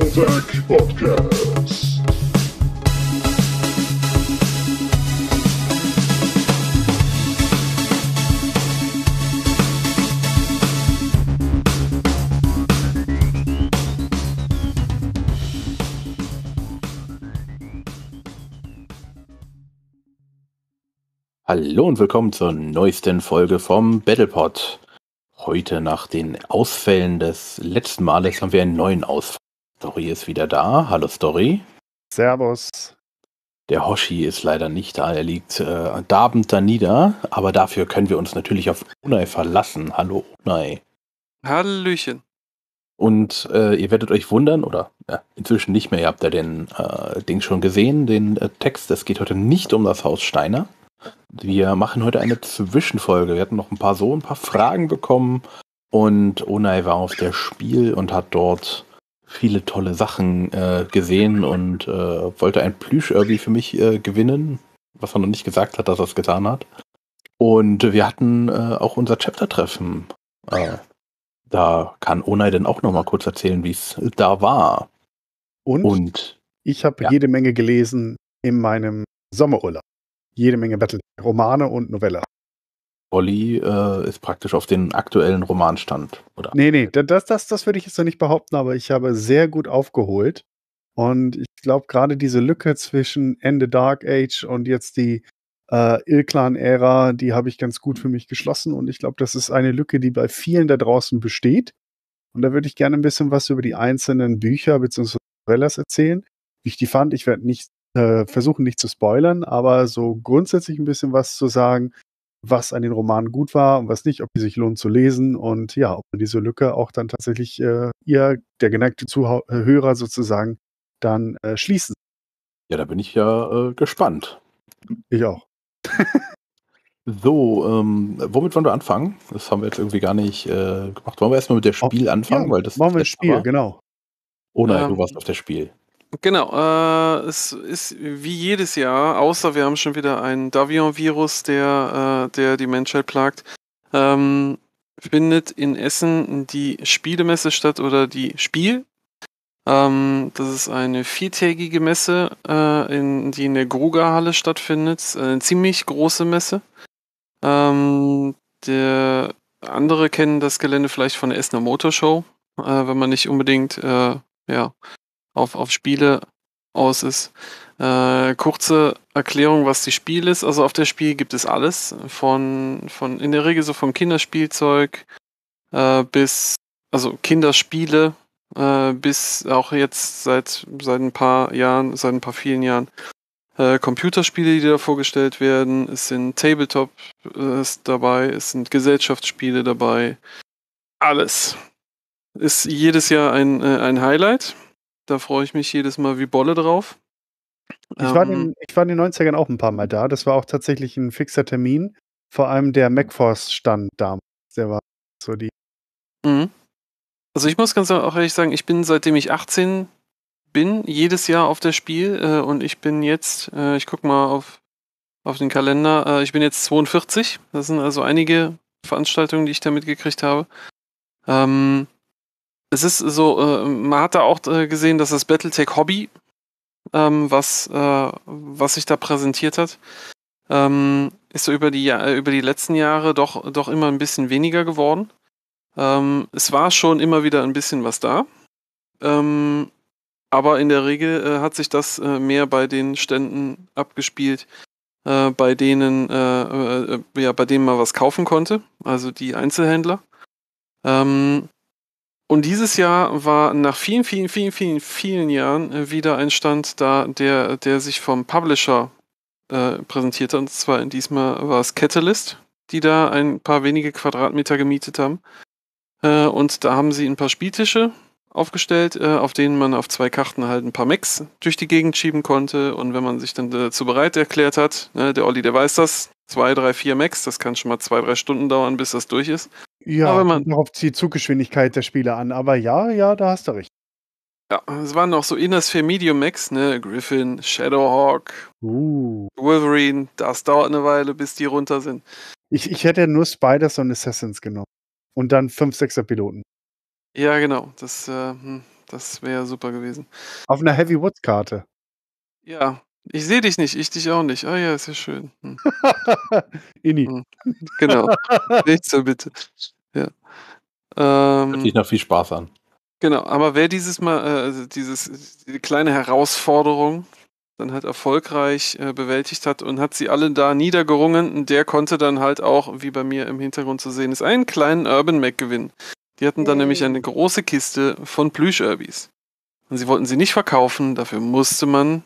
Attack Podcast. Hallo und willkommen zur neuesten Folge vom Battlepod. Heute nach den Ausfällen des letzten Males haben wir einen neuen Ausfall. Story ist wieder da. Hallo Story. Servus. Der Hoshi ist leider nicht da. Er liegt äh, dabend da nieder. Aber dafür können wir uns natürlich auf Unai verlassen. Hallo Unai. Hallöchen. Und äh, ihr werdet euch wundern, oder ja, inzwischen nicht mehr, ihr habt ja den äh, Ding schon gesehen, den äh, Text. Es geht heute nicht um das Haus Steiner. Wir machen heute eine Zwischenfolge. Wir hatten noch ein paar so ein paar Fragen bekommen und Onai war auf der Spiel und hat dort viele tolle Sachen äh, gesehen und äh, wollte ein Plüsch-Irby für mich äh, gewinnen, was er noch nicht gesagt hat, dass er es getan hat. Und wir hatten äh, auch unser Chapter-Treffen. Äh, da kann Onai denn auch noch mal kurz erzählen, wie es äh, da war. Und, und ich habe ja. jede Menge gelesen in meinem Sommerurlaub. Jede Menge Battle, Romane und Novelle. Olli äh, ist praktisch auf den aktuellen Romanstand, oder? Nee, nee, das, das, das würde ich jetzt noch nicht behaupten, aber ich habe sehr gut aufgeholt. Und ich glaube, gerade diese Lücke zwischen Ende Dark Age und jetzt die äh, Ilklan-Ära, die habe ich ganz gut für mich geschlossen. Und ich glaube, das ist eine Lücke, die bei vielen da draußen besteht. Und da würde ich gerne ein bisschen was über die einzelnen Bücher bzw. Rellas erzählen, wie ich die fand. Ich werde nicht äh, versuchen, nicht zu spoilern, aber so grundsätzlich ein bisschen was zu sagen, was an den Romanen gut war und was nicht, ob die sich lohnt zu lesen und ja, ob man diese Lücke auch dann tatsächlich äh, ihr, der geneigte Zuhörer äh, sozusagen, dann äh, schließen. Ja, da bin ich ja äh, gespannt. Ich auch. so, ähm, womit wollen wir anfangen? Das haben wir jetzt irgendwie gar nicht äh, gemacht. Wollen wir erstmal mit der oh, Spiel oh, anfangen? Ja, weil das machen wir das Spiel, war? genau. Oh nein, ähm, du warst auf der Spiel. Genau, äh, es ist wie jedes Jahr, außer wir haben schon wieder einen Davion-Virus, der, äh, der die Menschheit plagt, ähm, findet in Essen die Spielemesse statt oder die Spiel. Ähm, das ist eine viertägige Messe, äh, in, die in der Grugerhalle stattfindet. Äh, eine ziemlich große Messe. Ähm, der andere kennen das Gelände vielleicht von der Essener Motorshow, äh, wenn man nicht unbedingt äh, ja, auf, auf Spiele aus ist. Äh, kurze Erklärung, was die Spiel ist. Also auf der Spiel gibt es alles. Von, von in der Regel so von Kinderspielzeug äh, bis, also Kinderspiele äh, bis auch jetzt seit, seit ein paar Jahren, seit ein paar vielen Jahren äh, Computerspiele, die da vorgestellt werden. Es sind Tabletop äh, dabei, es sind Gesellschaftsspiele dabei. Alles. Ist jedes Jahr ein, äh, ein Highlight. Da freue ich mich jedes Mal wie Bolle drauf. Ich, ähm, war den, ich war in den 90ern auch ein paar Mal da. Das war auch tatsächlich ein fixer Termin. Vor allem der MacForce-Stand damals. Der war so die. Mhm. Also ich muss ganz auch ehrlich sagen, ich bin seitdem ich 18 bin, jedes Jahr auf der Spiel äh, und ich bin jetzt, äh, ich gucke mal auf, auf den Kalender, äh, ich bin jetzt 42. Das sind also einige Veranstaltungen, die ich da mitgekriegt habe. Ähm, es ist so, äh, man hat da auch äh, gesehen, dass das Battletech Hobby, ähm, was, äh, was sich da präsentiert hat, ähm, ist so über die, äh, über die letzten Jahre doch, doch immer ein bisschen weniger geworden. Ähm, es war schon immer wieder ein bisschen was da. Ähm, aber in der Regel äh, hat sich das äh, mehr bei den Ständen abgespielt, bei denen, ja, bei denen man was kaufen konnte, also die Einzelhändler. Ähm, und dieses Jahr war nach vielen, vielen, vielen, vielen, vielen Jahren äh, wieder ein Stand da, der, der sich vom Publisher äh, präsentierte. Und zwar in diesmal war es Catalyst, die da ein paar wenige Quadratmeter gemietet haben. Äh, und da haben sie ein paar Spieltische aufgestellt, äh, auf denen man auf zwei Karten halt ein paar Mechs durch die Gegend schieben konnte. Und wenn man sich dann dazu bereit erklärt hat, ne, der Olli, der weiß das, zwei, drei, vier Mechs, das kann schon mal zwei, drei Stunden dauern, bis das durch ist. Ja, aber man noch auf die Zuggeschwindigkeit der Spieler an. Aber ja, ja, da hast du recht. Ja, es waren noch so Inas für Medium Max, ne? Griffin, Shadowhawk, uh. Wolverine. Das dauert eine Weile, bis die runter sind. Ich, ich hätte nur Spiders und Assassins genommen. Und dann 5 6 er Piloten. Ja, genau. Das, äh, hm, das wäre super gewesen. Auf einer Heavy Woods Karte. Ja, ich sehe dich nicht, ich dich auch nicht. Ah oh ja, ist ja schön. Hm. Inni. Hm. Genau. Nicht so bitte. Ja. Ähm, Hört sich ähm. noch viel Spaß an. Genau, aber wer dieses Mal äh, also dieses, diese kleine Herausforderung dann halt erfolgreich äh, bewältigt hat und hat sie alle da niedergerungen, der konnte dann halt auch, wie bei mir im Hintergrund zu sehen ist, einen kleinen Urban Mac gewinnen. Die hatten dann mhm. nämlich eine große Kiste von plüsch -Urbys. Und sie wollten sie nicht verkaufen, dafür musste man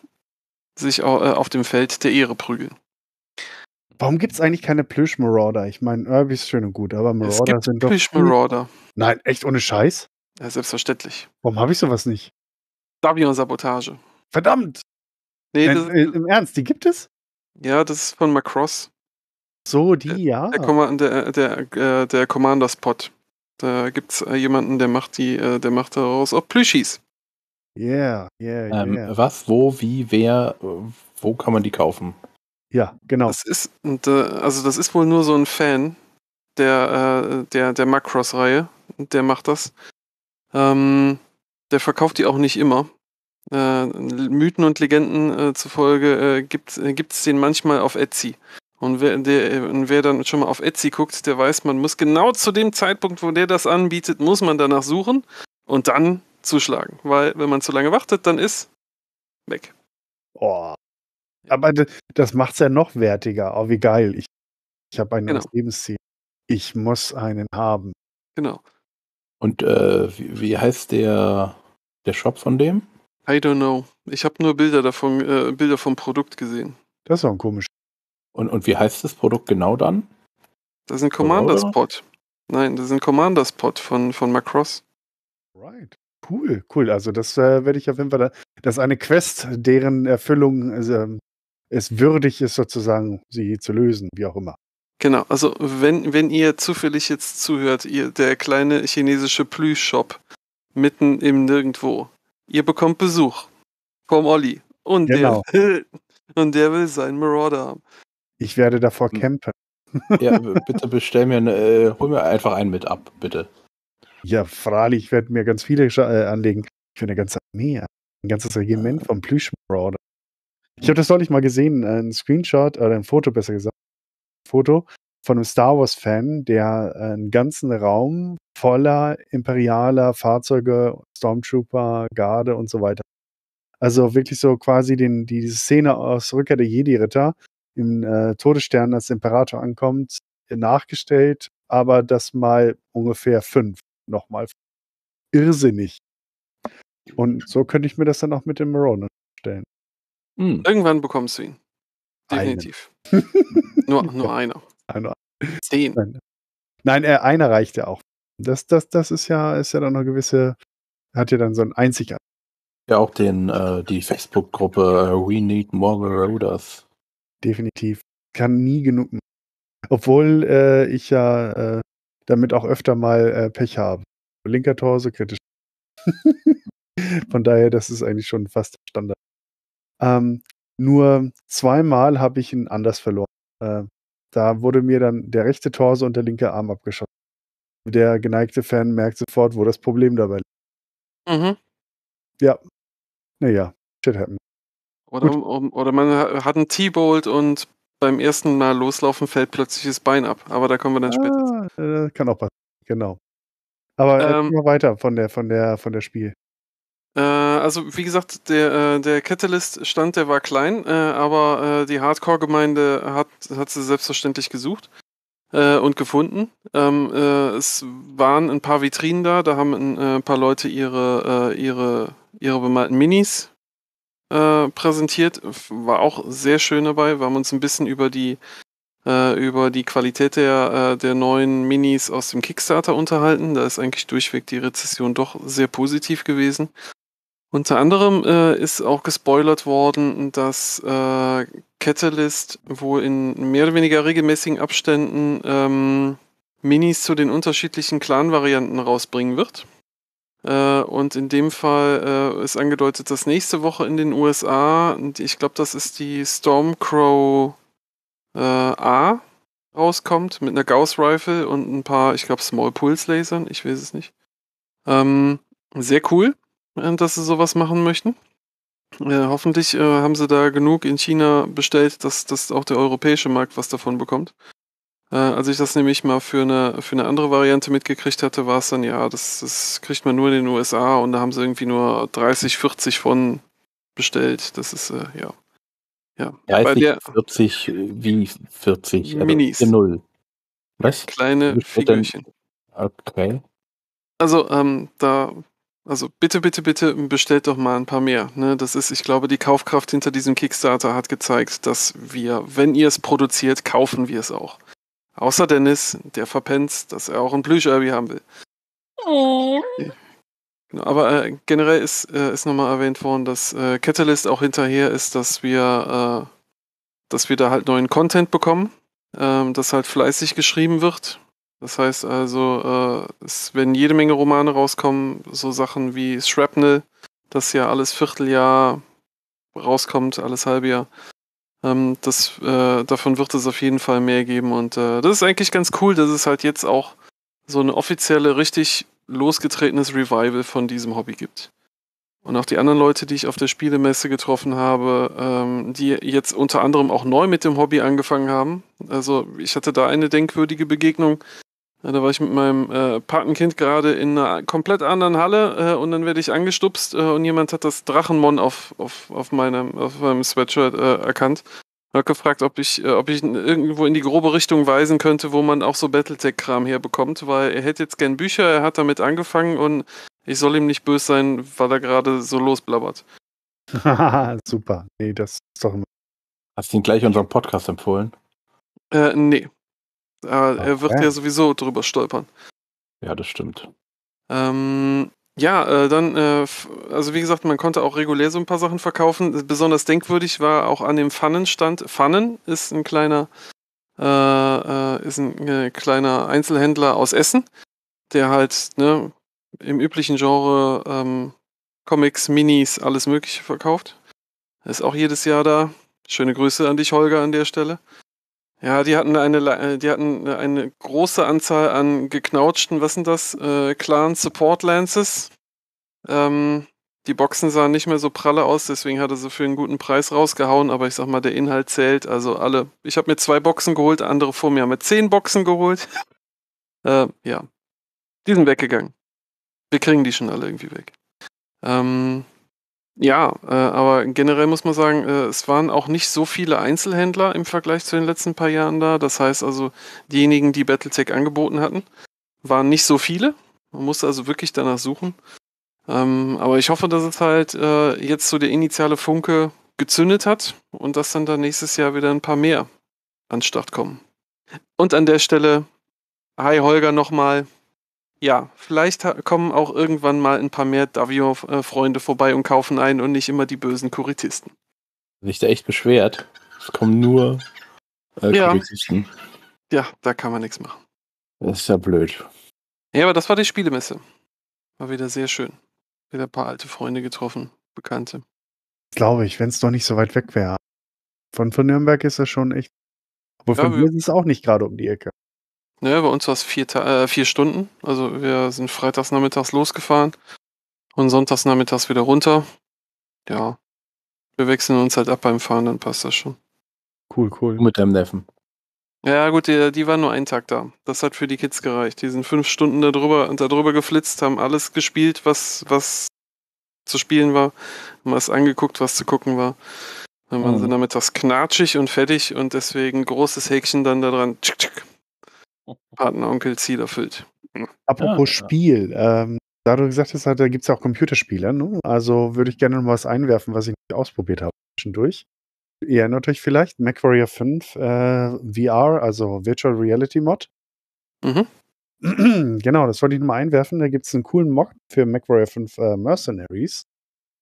sich äh, auf dem Feld der Ehre prügeln. Warum gibt es eigentlich keine Plüsch Marauder? Ich meine, Irby ist schön und gut, aber Marauder es gibt sind doch. Plüsch hm. Marauder. Nein, echt ohne Scheiß? Ja, selbstverständlich. Warum habe ich sowas nicht? Davion-Sabotage. Verdammt! Nee, das, äh, Im Ernst, die gibt es? Ja, das ist von Macross. So, die, ja. Der, der, äh, der, äh, der Commander-Spot. Da gibt es jemanden, der macht die, der macht daraus auch Plüschis. Yeah, yeah, ähm, yeah. Was, wo, wie, wer, wo kann man die kaufen? Ja, genau. Das ist, und, äh, also das ist wohl nur so ein Fan der, äh, der, der Macross-Reihe. Der macht das. Ähm, der verkauft die auch nicht immer. Äh, Mythen und Legenden äh, zufolge äh, gibt es äh, den manchmal auf Etsy. Und wer, der, wer, dann schon mal auf Etsy guckt, der weiß, man muss genau zu dem Zeitpunkt, wo der das anbietet, muss man danach suchen und dann zuschlagen. Weil wenn man zu lange wartet, dann ist weg. Oh, aber das macht es ja noch wertiger. Oh, wie geil. Ich, ich habe ein genau. neues Lebensziel. Ich muss einen haben. Genau. Und äh, wie, wie, heißt der, der Shop von dem? I don't know. Ich habe nur Bilder davon, äh, Bilder vom Produkt gesehen. Das ist auch ein komisches. Und, und wie heißt das Produkt genau dann? Das ist ein Commander-Spot. Nein, das ist ein Commander-Spot von, von Macross. Right. Cool, cool. Also das äh, werde ich auf jeden Fall. Da, das ist eine Quest, deren Erfüllung äh, es würdig ist, sozusagen sie zu lösen, wie auch immer. Genau, also wenn, wenn ihr zufällig jetzt zuhört, ihr, der kleine chinesische Plüschshop mitten im Nirgendwo, ihr bekommt Besuch vom Olli und, genau. der, will, und der will seinen Marauder haben. Ich werde davor hm. campen. Ja, bitte bestell mir, eine, äh, hol mir einfach einen mit ab, bitte. Ja, freilich, ich werde mir ganz viele äh, anlegen. Ich will eine ganze Armee, ein ganzes Regiment ah. vom Plüschmarauder. Ich habe das neulich mal gesehen, äh, ein Screenshot oder ein Foto, besser gesagt, ein Foto von einem Star Wars-Fan, der äh, einen ganzen Raum voller imperialer Fahrzeuge, Stormtrooper, Garde und so weiter. Also wirklich so quasi den, die, Szene aus Rückkehr der Jedi-Ritter im äh, Todesstern, als Imperator ankommt, nachgestellt, aber das mal ungefähr fünf. Nochmal. Irrsinnig. Und so könnte ich mir das dann auch mit dem Maroon stellen. Hm. Irgendwann bekommst du ihn. Definitiv. nur, nur einer. Einer. Zehn. Nein, Nein äh, einer reicht ja auch. Das, das, das ist ja, ist ja dann eine gewisse, hat ja dann so ein Einzigartig. Ja, auch den, äh, die Facebook-Gruppe uh, We Need More Marauders. Definitiv. Kann nie genug machen. Obwohl äh, ich ja äh, damit auch öfter mal äh, Pech habe. Linker Torso, kritisch. Von daher, das ist eigentlich schon fast Standard. Ähm, nur zweimal habe ich ihn anders verloren. Äh, da wurde mir dann der rechte Torso und der linke Arm abgeschossen. Der geneigte Fan merkt sofort, wo das Problem dabei liegt. Mhm. Ja. Naja, shit happens. Oder, oder man hat einen T-Bolt und beim ersten Mal loslaufen fällt plötzlich das Bein ab. Aber da kommen wir dann später. Ah, äh, kann auch passieren, genau. Aber äh, ähm, mal weiter von der, von der, von der Spiel. Äh, also wie gesagt, der, äh, der Catalyst-Stand, der war klein, äh, aber die Hardcore-Gemeinde hat, hat sie selbstverständlich gesucht und gefunden. Ähm, es waren ein paar Vitrinen da, da haben ein paar Leute ihre, ihre, ihre bemalten Minis präsentiert. War auch sehr schön dabei. Wir haben uns ein bisschen über die über die Qualität der, der neuen Minis aus dem Kickstarter unterhalten. Da ist eigentlich durchweg die Rezession doch sehr positiv gewesen. Unter anderem äh, ist auch gespoilert worden, dass äh, Catalyst wohl in mehr oder weniger regelmäßigen Abständen ähm, Minis zu den unterschiedlichen Clan-Varianten rausbringen wird. Äh, und in dem Fall äh, ist angedeutet, dass nächste Woche in den USA, ich glaube, das ist die Stormcrow äh, A, rauskommt mit einer Gauss-Rifle und ein paar, ich glaube, Small-Pulse-Lasern, ich weiß es nicht. Ähm, sehr cool. Äh, dass sie sowas machen möchten. Äh, hoffentlich äh, haben sie da genug in China bestellt, dass, dass auch der europäische Markt was davon bekommt. Äh, als ich das nämlich mal für eine, für eine andere Variante mitgekriegt hatte, war es dann, ja, das, das kriegt man nur in den USA und da haben sie irgendwie nur 30, 40 von bestellt. Das ist, äh, ja. Ja, 30, der, 40, wie 40? Also Minis. Was? Kleine Figürchen. Okay. Also, ähm, da also bitte, bitte, bitte bestellt doch mal ein paar mehr. Ne? Das ist, ich glaube, die Kaufkraft hinter diesem Kickstarter hat gezeigt, dass wir, wenn ihr es produziert, kaufen wir es auch. Außer Dennis, der verpennt, dass er auch ein Plüschalbi haben will. Oh. Genau, aber äh, generell ist, äh, ist nochmal erwähnt worden, dass äh, Catalyst auch hinterher ist, dass wir, äh, dass wir da halt neuen Content bekommen, ähm, das halt fleißig geschrieben wird. Das heißt also, äh, es werden jede Menge Romane rauskommen, so Sachen wie Shrapnel, das ja alles Vierteljahr rauskommt, alles Halbjahr. Ähm, das, äh, davon wird es auf jeden Fall mehr geben und äh, das ist eigentlich ganz cool, dass es halt jetzt auch so eine offizielle, richtig losgetretenes Revival von diesem Hobby gibt. Und auch die anderen Leute, die ich auf der Spielemesse getroffen habe, ähm, die jetzt unter anderem auch neu mit dem Hobby angefangen haben. Also ich hatte da eine denkwürdige Begegnung ja, da war ich mit meinem äh, Patenkind gerade in einer komplett anderen Halle äh, und dann werde ich angestupst äh, und jemand hat das Drachenmon auf, auf, auf, meinem, auf meinem Sweatshirt äh, erkannt. Er hat gefragt, ob ich, äh, ob ich irgendwo in die grobe Richtung weisen könnte, wo man auch so Battletech-Kram herbekommt, weil er hätte jetzt gern Bücher, er hat damit angefangen und ich soll ihm nicht böse sein, weil er gerade so losblabbert. Super. Nee, das ist doch immer. Hast du ihn gleich unserem Podcast empfohlen? Äh, nee. Aber okay. er wird ja sowieso drüber stolpern. Ja, das stimmt. Ähm, ja, äh, dann, äh, also wie gesagt, man konnte auch regulär so ein paar Sachen verkaufen. Besonders denkwürdig war auch an dem Pfannenstand. Pfannen ist ein kleiner, äh, äh ist ein äh, kleiner Einzelhändler aus Essen, der halt ne, im üblichen Genre ähm, Comics, Minis, alles Mögliche verkauft. Ist auch jedes Jahr da. Schöne Grüße an dich, Holger, an der Stelle. Ja, die hatten eine, äh, die hatten eine große Anzahl an geknautschten, was sind das? Äh, Clan Support Lances. Ähm, die Boxen sahen nicht mehr so pralle aus, deswegen hat er sie für einen guten Preis rausgehauen, aber ich sag mal, der Inhalt zählt. Also alle. Ich habe mir zwei Boxen geholt, andere vor mir haben mir zehn Boxen geholt. äh, ja. Die sind weggegangen. Wir kriegen die schon alle irgendwie weg. Ähm, ja, äh, aber generell muss man sagen, äh, es waren auch nicht so viele Einzelhändler im Vergleich zu den letzten paar Jahren da. Das heißt also, diejenigen, die Battletech angeboten hatten, waren nicht so viele. Man musste also wirklich danach suchen. Ähm, aber ich hoffe, dass es halt äh, jetzt so der initiale Funke gezündet hat und dass dann da nächstes Jahr wieder ein paar mehr an Start kommen. Und an der Stelle, hi Holger nochmal, ja, vielleicht kommen auch irgendwann mal ein paar mehr Davio-Freunde vorbei und kaufen ein und nicht immer die bösen Kuritisten. Sich da echt beschwert. Es kommen nur äh, ja. Kuritisten. Ja, da kann man nichts machen. Das ist ja blöd. Ja, aber das war die Spielemesse. War wieder sehr schön. Wieder ein paar alte Freunde getroffen, Bekannte. Glaube ich, wenn es doch nicht so weit weg wäre. Von, von Nürnberg ist das schon echt. Aber ja, von hier ist es auch nicht gerade um die Ecke. Naja, ne, bei uns war es vier, äh, vier Stunden. Also wir sind freitags nachmittags losgefahren und sonntags nachmittags wieder runter. Ja. Wir wechseln uns halt ab beim Fahren, dann passt das schon. Cool, cool. Mit deinem Neffen. Ja, gut, die, die waren nur einen Tag da. Das hat für die Kids gereicht. Die sind fünf Stunden da drüber, da drüber geflitzt, haben alles gespielt, was, was zu spielen war, haben alles angeguckt, was zu gucken war. Dann waren mhm. sie nachmittags knatschig und fertig und deswegen großes Häkchen dann da dran. Tschick, tschick. Partneronkel Ziel erfüllt. Apropos ja, Spiel, ja. Ähm, da du gesagt hast, da gibt es ja auch Computerspiele, ne? also würde ich gerne noch was einwerfen, was ich nicht ausprobiert habe zwischendurch. Ihr erinnert euch vielleicht, MacWarrior 5 äh, VR, also Virtual Reality Mod. Mhm. Genau, das wollte ich nochmal einwerfen. Da gibt es einen coolen Mod für MacWarrior 5 äh, Mercenaries.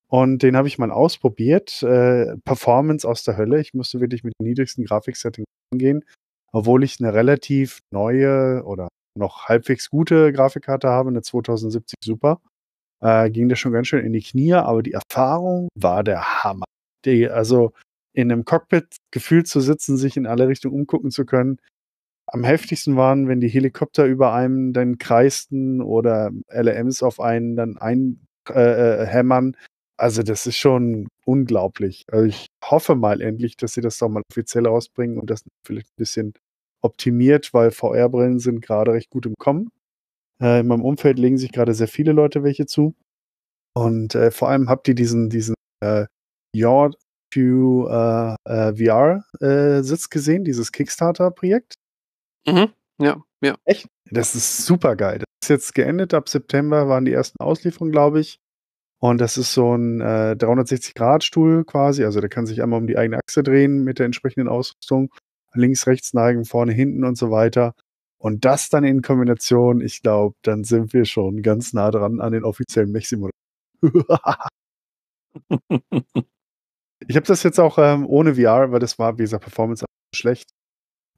Und den habe ich mal ausprobiert. Äh, Performance aus der Hölle. Ich musste wirklich mit den niedrigsten Grafiksettings gehen obwohl ich eine relativ neue oder noch halbwegs gute Grafikkarte habe, eine 2070 Super, äh, ging das schon ganz schön in die Knie, aber die Erfahrung war der Hammer. Die, also in einem Cockpit gefühlt zu sitzen, sich in alle Richtungen umgucken zu können. Am heftigsten waren, wenn die Helikopter über einem dann kreisten oder LMs auf einen dann einhämmern. Äh, äh also das ist schon unglaublich. Also ich hoffe mal endlich, dass sie das doch mal offiziell rausbringen und das vielleicht ein bisschen optimiert, weil VR-Brillen sind gerade recht gut im Kommen. Äh, in meinem Umfeld legen sich gerade sehr viele Leute welche zu. Und äh, vor allem habt ihr diesen, diesen äh, Yacht Q äh, äh VR-Sitz äh, gesehen, dieses Kickstarter-Projekt. Mhm, ja, ja. Echt? Das ist super geil. Das ist jetzt geendet. Ab September waren die ersten Auslieferungen, glaube ich. Und das ist so ein äh, 360-Grad-Stuhl quasi. Also der kann sich einmal um die eigene Achse drehen mit der entsprechenden Ausrüstung. Links, rechts neigen, vorne, hinten und so weiter. Und das dann in Kombination, ich glaube, dann sind wir schon ganz nah dran an den offiziellen Mech-Simulator. ich habe das jetzt auch ähm, ohne VR, weil das war, wie gesagt, Performance schlecht.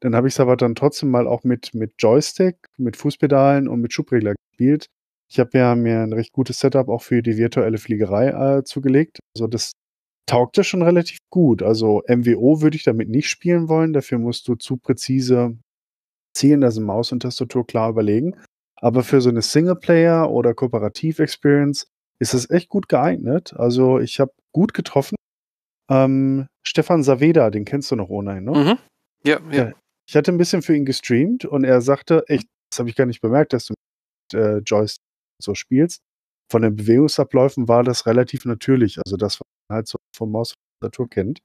Dann habe ich es aber dann trotzdem mal auch mit, mit Joystick, mit Fußpedalen und mit Schubregler gespielt. Ich habe ja mir ein recht gutes Setup auch für die virtuelle Fliegerei äh, zugelegt. Also das taugte schon relativ gut. Also MWO würde ich damit nicht spielen wollen. Dafür musst du zu präzise zielen, also Maus und Tastatur klar überlegen. Aber für so eine Singleplayer- oder Kooperativ-Experience ist das echt gut geeignet. Also ich habe gut getroffen. Ähm, Stefan Saveda, den kennst du noch ohnehin, ne? Mhm. Ja, ja, ja. Ich hatte ein bisschen für ihn gestreamt und er sagte, echt, das habe ich gar nicht bemerkt, dass du mit äh, Joystick so spielst. Von den Bewegungsabläufen war das relativ natürlich. Also das, was man halt so vom Maus und Tastatur kennt.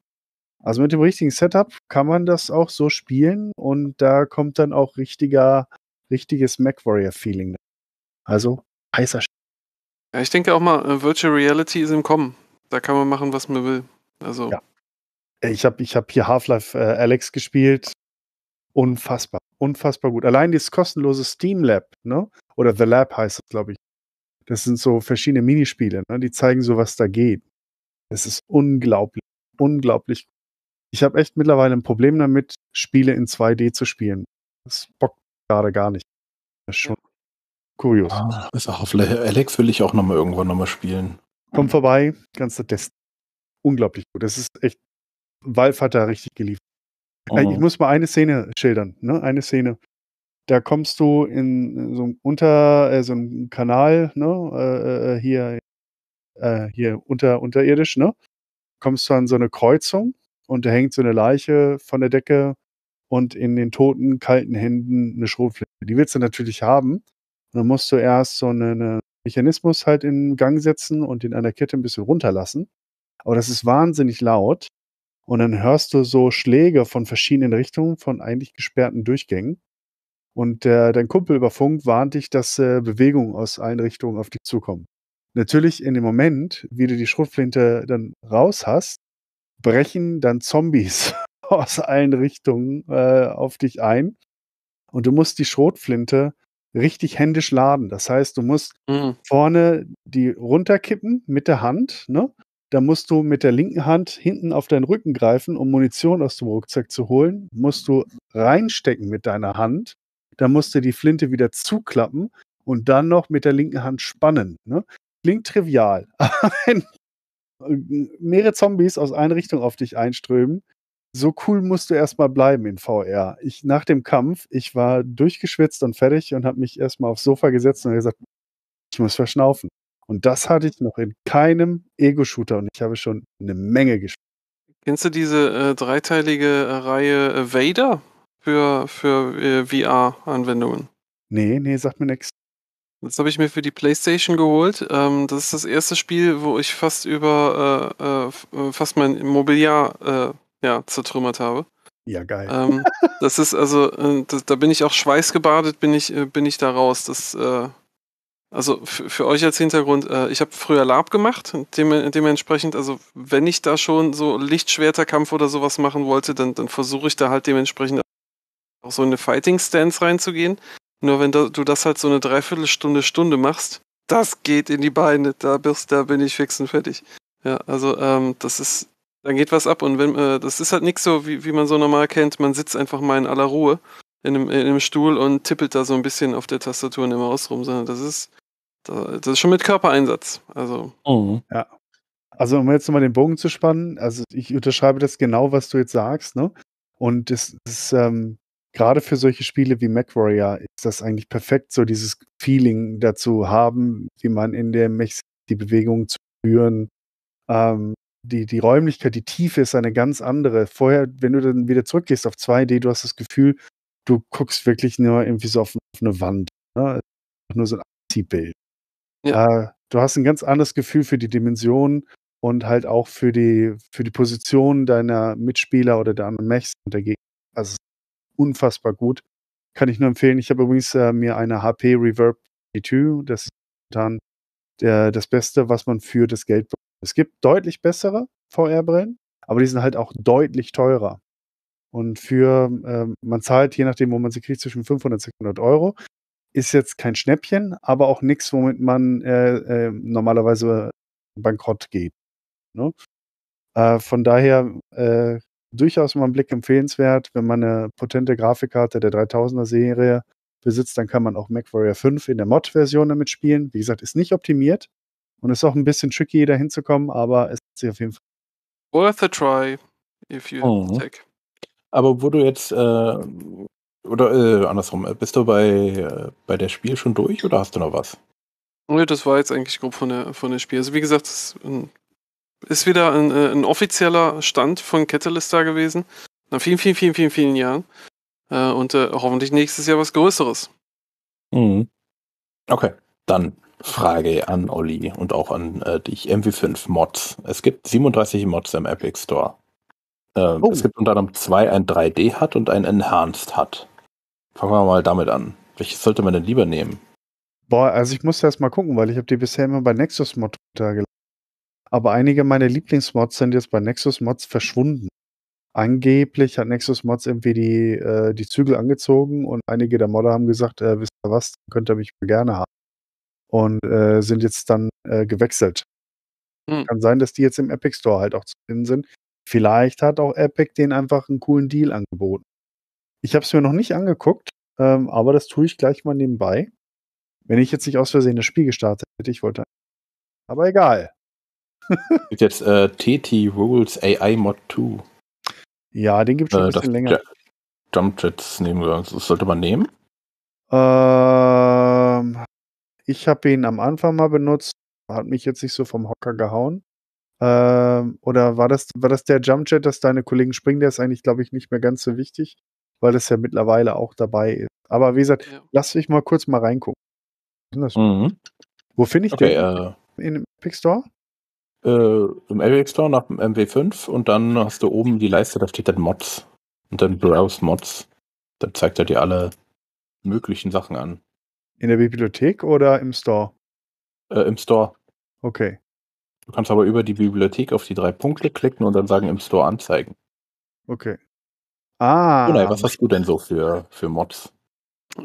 Also mit dem richtigen Setup kann man das auch so spielen und da kommt dann auch richtiger, richtiges MacWarrior-Feeling. Also heißer Sch Ja, ich denke auch mal, äh, Virtual Reality ist im Kommen. Da kann man machen, was man will. Also. Ja. Ich habe ich hab hier Half-Life äh, Alex gespielt. Unfassbar. Unfassbar gut. Allein dieses kostenlose Steam Lab, ne? Oder The Lab heißt es, glaube ich. Das sind so verschiedene Minispiele, ne? die zeigen so, was da geht. Es ist unglaublich, unglaublich. Ich habe echt mittlerweile ein Problem damit, Spiele in 2D zu spielen. Das bockt gerade gar nicht. Das ist schon ja. kurios. Ah, ist also auch auf äh, Alex will ich auch nochmal irgendwann nochmal spielen. Komm vorbei, kannst du testen. Unglaublich gut. Das ist echt, Valve hat da richtig geliefert. Oh. Ich mhm. muss mal eine Szene schildern, ne? Eine Szene da kommst du in so einem Unter, äh, so einem Kanal, ne, äh, äh, äh, hier, äh, hier unter, unterirdisch, ne? Kommst du an so eine Kreuzung und da hängt so eine Leiche von der Decke und in den toten, kalten Händen eine Schrotflinte. Die willst du natürlich haben. Und dann musst du erst so einen ne Mechanismus halt in Gang setzen und den an der Kette ein bisschen runterlassen. Aber das ist wahnsinnig laut. Und dann hörst du so Schläge von verschiedenen Richtungen, von eigentlich gesperrten Durchgängen. Und äh, dein Kumpel über Funk warnt dich, dass äh, Bewegungen aus allen Richtungen auf dich zukommen. Natürlich in dem Moment, wie du die Schrotflinte dann raus hast, brechen dann Zombies aus allen Richtungen äh, auf dich ein. Und du musst die Schrotflinte richtig händisch laden. Das heißt, du musst mhm. vorne die runterkippen mit der Hand. Ne? Da musst du mit der linken Hand hinten auf deinen Rücken greifen, um Munition aus dem Rucksack zu holen. Musst du reinstecken mit deiner Hand da musst du die Flinte wieder zuklappen und dann noch mit der linken Hand spannen. Ne? Klingt trivial, aber wenn äh, mehrere Zombies aus einer Richtung auf dich einströmen, so cool musst du erstmal bleiben in VR. Ich, nach dem Kampf, ich war durchgeschwitzt und fertig und habe mich erstmal aufs Sofa gesetzt und gesagt, ich muss verschnaufen. Und das hatte ich noch in keinem Ego-Shooter und ich habe schon eine Menge gespielt. Kennst du diese äh, dreiteilige äh, Reihe Vader? für, für äh, VR-Anwendungen. Nee, nee, sagt mir nichts. Das habe ich mir für die PlayStation geholt. Ähm, das ist das erste Spiel, wo ich fast über äh, äh, äh fast mein Mobiliar äh, ja, zertrümmert habe. Ja, geil. Ähm, das ist also, äh, das, da bin ich auch schweißgebadet, bin ich, bin ich da raus. Das, also für euch als Hintergrund, ich habe früher Lab gemacht, dem, dementsprechend, also wenn ich da schon so Lichtschwerterkampf oder sowas machen wollte, dann, dann versuche ich da halt dementsprechend auch so eine Fighting Stance reinzugehen. Nur wenn du das halt so eine Dreiviertelstunde, Stunde machst, das geht in die Beine. Da, bist, da bin ich fix und fertig. Ja, also ähm, das ist, dann geht was ab. Und wenn äh, das ist halt nicht so, wie, wie man so normal kennt. Man sitzt einfach mal in aller Ruhe in einem, in einem Stuhl und tippelt da so ein bisschen auf der Tastatur und im Maus rum, sondern das ist, das ist schon mit Körpereinsatz. Also. Mhm. Ja. Also um jetzt nochmal den Bogen zu spannen, also ich unterschreibe das genau, was du jetzt sagst, ne? Und das, ist, ähm, gerade für solche Spiele wie MacWarrior ist das eigentlich perfekt, so dieses Feeling dazu haben, wie man in der Mechs die Bewegung zu spüren. Ähm, die, die Räumlichkeit, die Tiefe ist eine ganz andere. Vorher, wenn du dann wieder zurückgehst auf 2D, du hast das Gefühl, du guckst wirklich nur irgendwie so auf, auf eine Wand. Ne? Nur so ein Abziehbild. Ja. Äh, du hast ein ganz anderes Gefühl für die Dimensionen und halt auch für die, für die Position deiner Mitspieler oder der anderen Mechs und der Gegner. Also unfassbar gut. Kann ich nur empfehlen. Ich habe übrigens äh, mir eine HP Reverb G2. Das ist momentan der, äh, das Beste, was man für das Geld bekommt. Es gibt deutlich bessere VR-Brillen, aber die sind halt auch deutlich teurer. Und für, äh, man zahlt, je nachdem, wo man sie kriegt, zwischen 500 und 600 Euro. Ist jetzt kein Schnäppchen, aber auch nichts, womit man äh, ähm, normalerweise äh, bankrott geht. Ne? Äh, von daher durchaus mal einen Blick empfehlenswert. Wenn man eine potente Grafikkarte der 3000er Serie besitzt, dann kann man auch MacWarrior 5 in der Mod-Version damit spielen. Wie gesagt, ist nicht optimiert und ist auch ein bisschen tricky, da hinzukommen, aber es ist auf jeden Fall. Worth a try, if you oh. take. Aber wo du jetzt, äh, oder äh, andersrum, äh, bist du bei, äh, bei der Spiel schon durch oder hast du noch was? Nee, das war jetzt eigentlich grob von der, von der Spiel. Also wie gesagt, das ist ein ist wieder ein, äh, ein offizieller Stand von Catalyst da gewesen. Nach vielen, vielen, vielen, vielen, vielen Jahren. Äh, und äh, hoffentlich nächstes Jahr was Größeres. Mhm. Okay, dann Frage an Olli und auch an äh, dich. MW5 Mods. Es gibt 37 Mods im Epic Store. Ähm, oh. Es gibt unter anderem zwei, ein 3D hat und ein Enhanced hat. Fangen wir mal damit an. Welches sollte man denn lieber nehmen? Boah, also ich muss erst mal gucken, weil ich habe die bisher immer bei Nexus Mod runtergeladen. Aber einige meiner Lieblingsmods sind jetzt bei Nexus Mods verschwunden. Angeblich hat Nexus Mods irgendwie die, äh, die Zügel angezogen und einige der Modder haben gesagt, äh, wisst ihr was, könnt ihr mich gerne haben. Und äh, sind jetzt dann äh, gewechselt. Hm. Kann sein, dass die jetzt im Epic Store halt auch zu finden sind. Vielleicht hat auch Epic den einfach einen coolen Deal angeboten. Ich habe es mir noch nicht angeguckt, ähm, aber das tue ich gleich mal nebenbei. Wenn ich jetzt nicht aus Versehen das Spiel gestartet hätte, ich wollte. Aber egal. gibt jetzt äh, TT Rules AI Mod 2. Ja, den gibt es schon äh, ein bisschen länger. Jump Jets nehmen wir. uns. Das sollte man nehmen. Ähm, ich habe ihn am Anfang mal benutzt. Hat mich jetzt nicht so vom Hocker gehauen. Ähm, oder war das, war das der Jump Jet, dass deine Kollegen springen? Der ist eigentlich, glaube ich, nicht mehr ganz so wichtig, weil das ja mittlerweile auch dabei ist. Aber wie gesagt, ja. lass mich mal kurz mal reingucken. Mhm. Wo finde ich okay, den? Äh, in Pick Store? äh, im Area Store nach dem MW5 und dann hast du oben die Leiste, da steht dann Mods. Und dann Browse Mods. Dann zeigt er dir alle möglichen Sachen an. In der Bibliothek oder im Store? Äh, Im Store. Okay. Du kannst aber über die Bibliothek auf die drei Punkte klicken und dann sagen im Store anzeigen. Okay. Ah. Oder genau, was hast du denn so für, für Mods?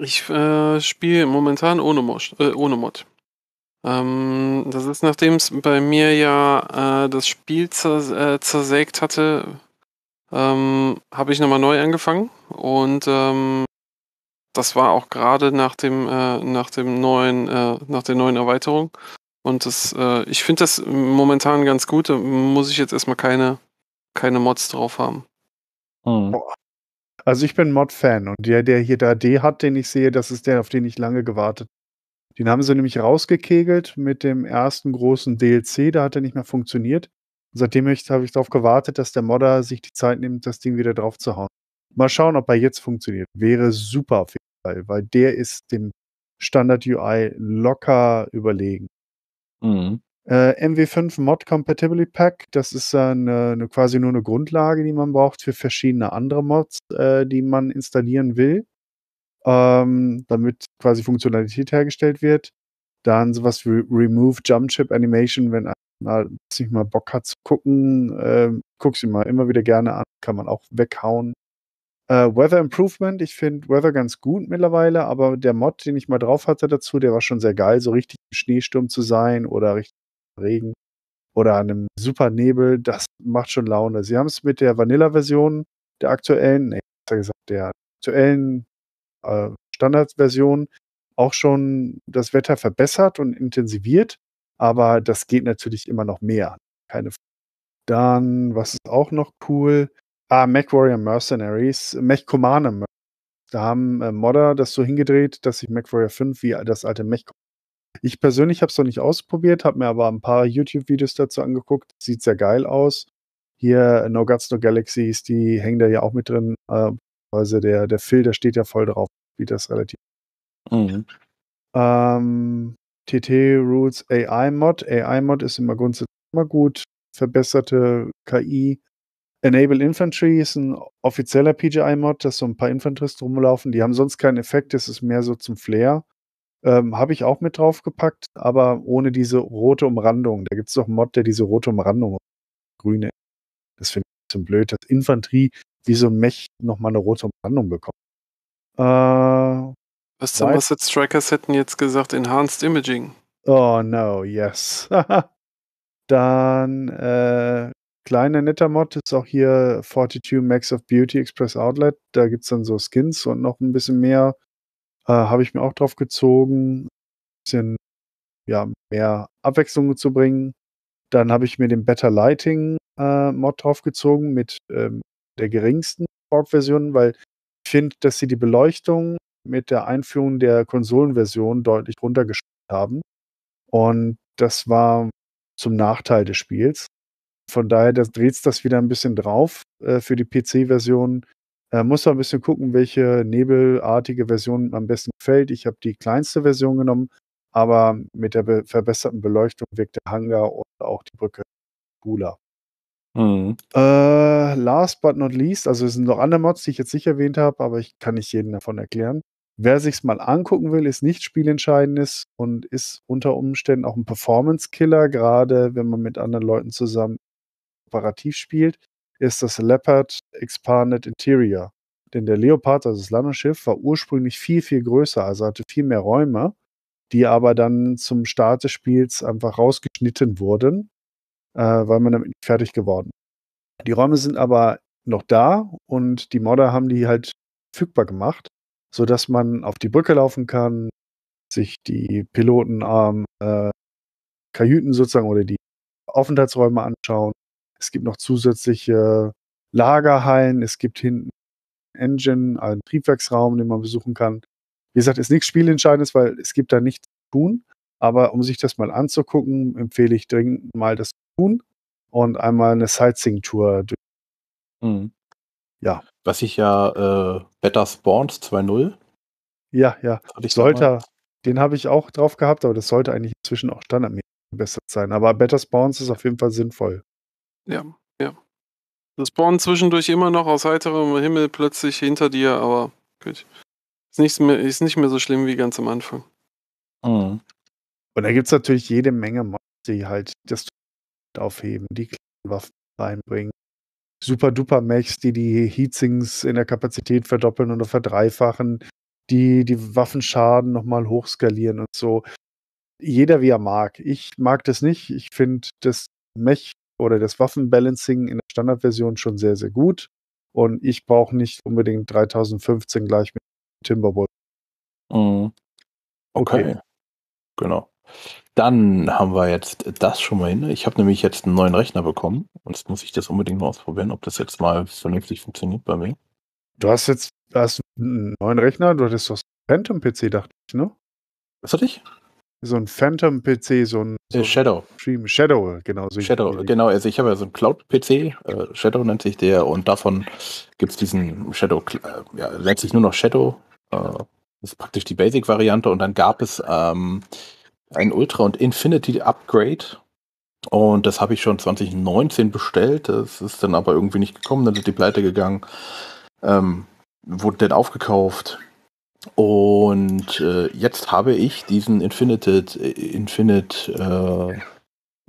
Ich äh, spiele momentan ohne, Mod, äh, ohne Mod. Ähm, das ist, nachdem es bei mir ja äh, das Spiel zers äh, zersägt hatte, ähm, habe ich nochmal neu angefangen. Und ähm, das war auch gerade nach dem, äh, nach dem neuen, äh, nach der neuen Erweiterung. Und das, äh, ich finde das momentan ganz gut. Da muss ich jetzt erstmal keine, keine Mods drauf haben. Hm. Also ich bin Mod-Fan und der, der hier da d hat, den ich sehe, das ist der, auf den ich lange gewartet den haben sie nämlich rausgekegelt mit dem ersten großen DLC, da hat er nicht mehr funktioniert. Und seitdem habe ich darauf gewartet, dass der Modder sich die Zeit nimmt, das Ding wieder drauf zu hauen. Mal schauen, ob er jetzt funktioniert. Wäre super auf jeden Fall, weil der ist dem Standard UI locker überlegen. Mhm. Äh, MW5 Mod Compatibility Pack, das ist eine, eine, quasi nur eine Grundlage, die man braucht für verschiedene andere Mods, äh, die man installieren will ähm, damit quasi Funktionalität hergestellt wird. Dann sowas wie Remove Jump Chip Animation, wenn einer nicht mal Bock hat zu gucken, äh, guck sie mal immer wieder gerne an, kann man auch weghauen. Äh, Weather Improvement, ich finde Weather ganz gut mittlerweile, aber der Mod, den ich mal drauf hatte dazu, der war schon sehr geil, so richtig im Schneesturm zu sein oder richtig Regen oder einem super Nebel, das macht schon Laune. Sie haben es mit der Vanilla-Version der aktuellen, nee, gesagt, der aktuellen äh, Standardversion auch schon das Wetter verbessert und intensiviert, aber das geht natürlich immer noch mehr. Keine Dann, was ist auch noch cool? Ah, Mac Mercenaries, Mech Commander Da haben äh, Modder das so hingedreht, dass sich Mac 5 wie das alte Mech ich persönlich habe es noch nicht ausprobiert, habe mir aber ein paar YouTube-Videos dazu angeguckt. Sieht sehr geil aus. Hier No Guts, No Galaxies, die hängen da ja auch mit drin. Äh, also der, der Phil, der steht ja voll drauf, wie das relativ. Mhm. Ähm, TT Rules AI Mod. AI Mod ist immer grundsätzlich immer gut. Verbesserte KI. Enable Infantry ist ein offizieller PGI-Mod, dass so ein paar Infanteristen rumlaufen. Die haben sonst keinen Effekt, das ist mehr so zum Flair. Ähm, Habe ich auch mit draufgepackt, aber ohne diese rote Umrandung. Da gibt es doch einen Mod, der diese rote Umrandung grüne. Das finde ich zum blöd, dass Infanterie wie so ein Mech nochmal eine rote Umrandung bekommt. Äh, was zum Asset Strikers hätten jetzt gesagt, Enhanced Imaging. Oh no, yes. Dann äh, kleiner netter Mod ist auch hier 42 Max of Beauty Express Outlet. Da gibt es dann so Skins und noch ein bisschen mehr. Äh, Habe ich mir auch drauf gezogen, ein bisschen ja, mehr Abwechslung zu bringen. Dann habe ich mir den Better Lighting äh, Mod draufgezogen mit ähm, der geringsten Borg-Versionen, weil ich finde, dass sie die Beleuchtung mit der Einführung der Konsolenversion deutlich runtergeschraubt haben. Und das war zum Nachteil des Spiels. Von daher dreht es das wieder ein bisschen drauf äh, für die PC-Version. Äh, muss man ein bisschen gucken, welche nebelartige Version am besten gefällt. Ich habe die kleinste Version genommen, aber mit der be verbesserten Beleuchtung wirkt der Hangar und auch die Brücke cooler. Mhm. Äh, last but not least, also es sind noch andere Mods, die ich jetzt nicht erwähnt habe, aber ich kann nicht jeden davon erklären. Wer sich's mal angucken will, ist nicht spielentscheidendes und ist unter Umständen auch ein Performance-Killer, gerade wenn man mit anderen Leuten zusammen operativ spielt, ist das Leopard Expanded Interior. Denn der Leopard, also das Landungsschiff, war ursprünglich viel, viel größer, also hatte viel mehr Räume, die aber dann zum Start des Spiels einfach rausgeschnitten wurden äh, weil man damit fertig geworden ist. Die Räume sind aber noch da und die Modder haben die halt verfügbar gemacht, sodass man auf die Brücke laufen kann, sich die Pilotenarm äh, Kajüten sozusagen oder die Aufenthaltsräume anschauen. Es gibt noch zusätzliche Lagerhallen, es gibt hinten einen Engine, einen Triebwerksraum, den man besuchen kann. Wie gesagt, ist nichts Spielentscheidendes, weil es gibt da nichts zu tun. Aber um sich das mal anzugucken, empfehle ich dringend mal das tun und einmal eine Sightseeing-Tour. Mhm. Ja. Was ich ja äh, Better Spawns 2.0. Ja, ja. Sollte, den habe ich auch drauf gehabt, aber das sollte eigentlich inzwischen auch standardmäßig verbessert sein. Aber Better Spawns ist auf jeden Fall sinnvoll. Ja, ja. Das spawnen zwischendurch immer noch aus heiterem Himmel plötzlich hinter dir, aber gut. Ist nicht mehr, ist nicht mehr so schlimm wie ganz am Anfang. Mhm. Und da gibt es natürlich jede Menge Mods, die halt dass du aufheben, die kleinen Waffen reinbringen. Super-Duper-Mechs, die die Heatsings in der Kapazität verdoppeln oder verdreifachen, die die Waffenschaden nochmal hochskalieren und so. Jeder wie er mag. Ich mag das nicht. Ich finde das Mech oder das Waffenbalancing in der Standardversion schon sehr, sehr gut. Und ich brauche nicht unbedingt 3015 gleich mit Timberwolf. Mhm. Okay. okay. Genau. Dann haben wir jetzt das schon mal hin. Ich habe nämlich jetzt einen neuen Rechner bekommen und jetzt muss ich das unbedingt mal ausprobieren, ob das jetzt mal vernünftig funktioniert bei mir. Du hast jetzt hast einen neuen Rechner, du hattest doch einen Phantom PC, dachte ich, ne? Was hatte ich? So ein Phantom PC, so ein so äh, Shadow. Stream. Shadow, genau. So Shadow, genau. Also ich habe ja so einen Cloud PC, äh, Shadow nennt sich der und davon gibt es diesen Shadow, äh, ja, sich nur noch Shadow. Äh, das ist praktisch die Basic-Variante und dann gab es ähm, ein Ultra und Infinity Upgrade. Und das habe ich schon 2019 bestellt. Das ist dann aber irgendwie nicht gekommen. Dann ist die pleite gegangen. Ähm, wurde dann aufgekauft. Und äh, jetzt habe ich diesen Infinite, äh, Infinite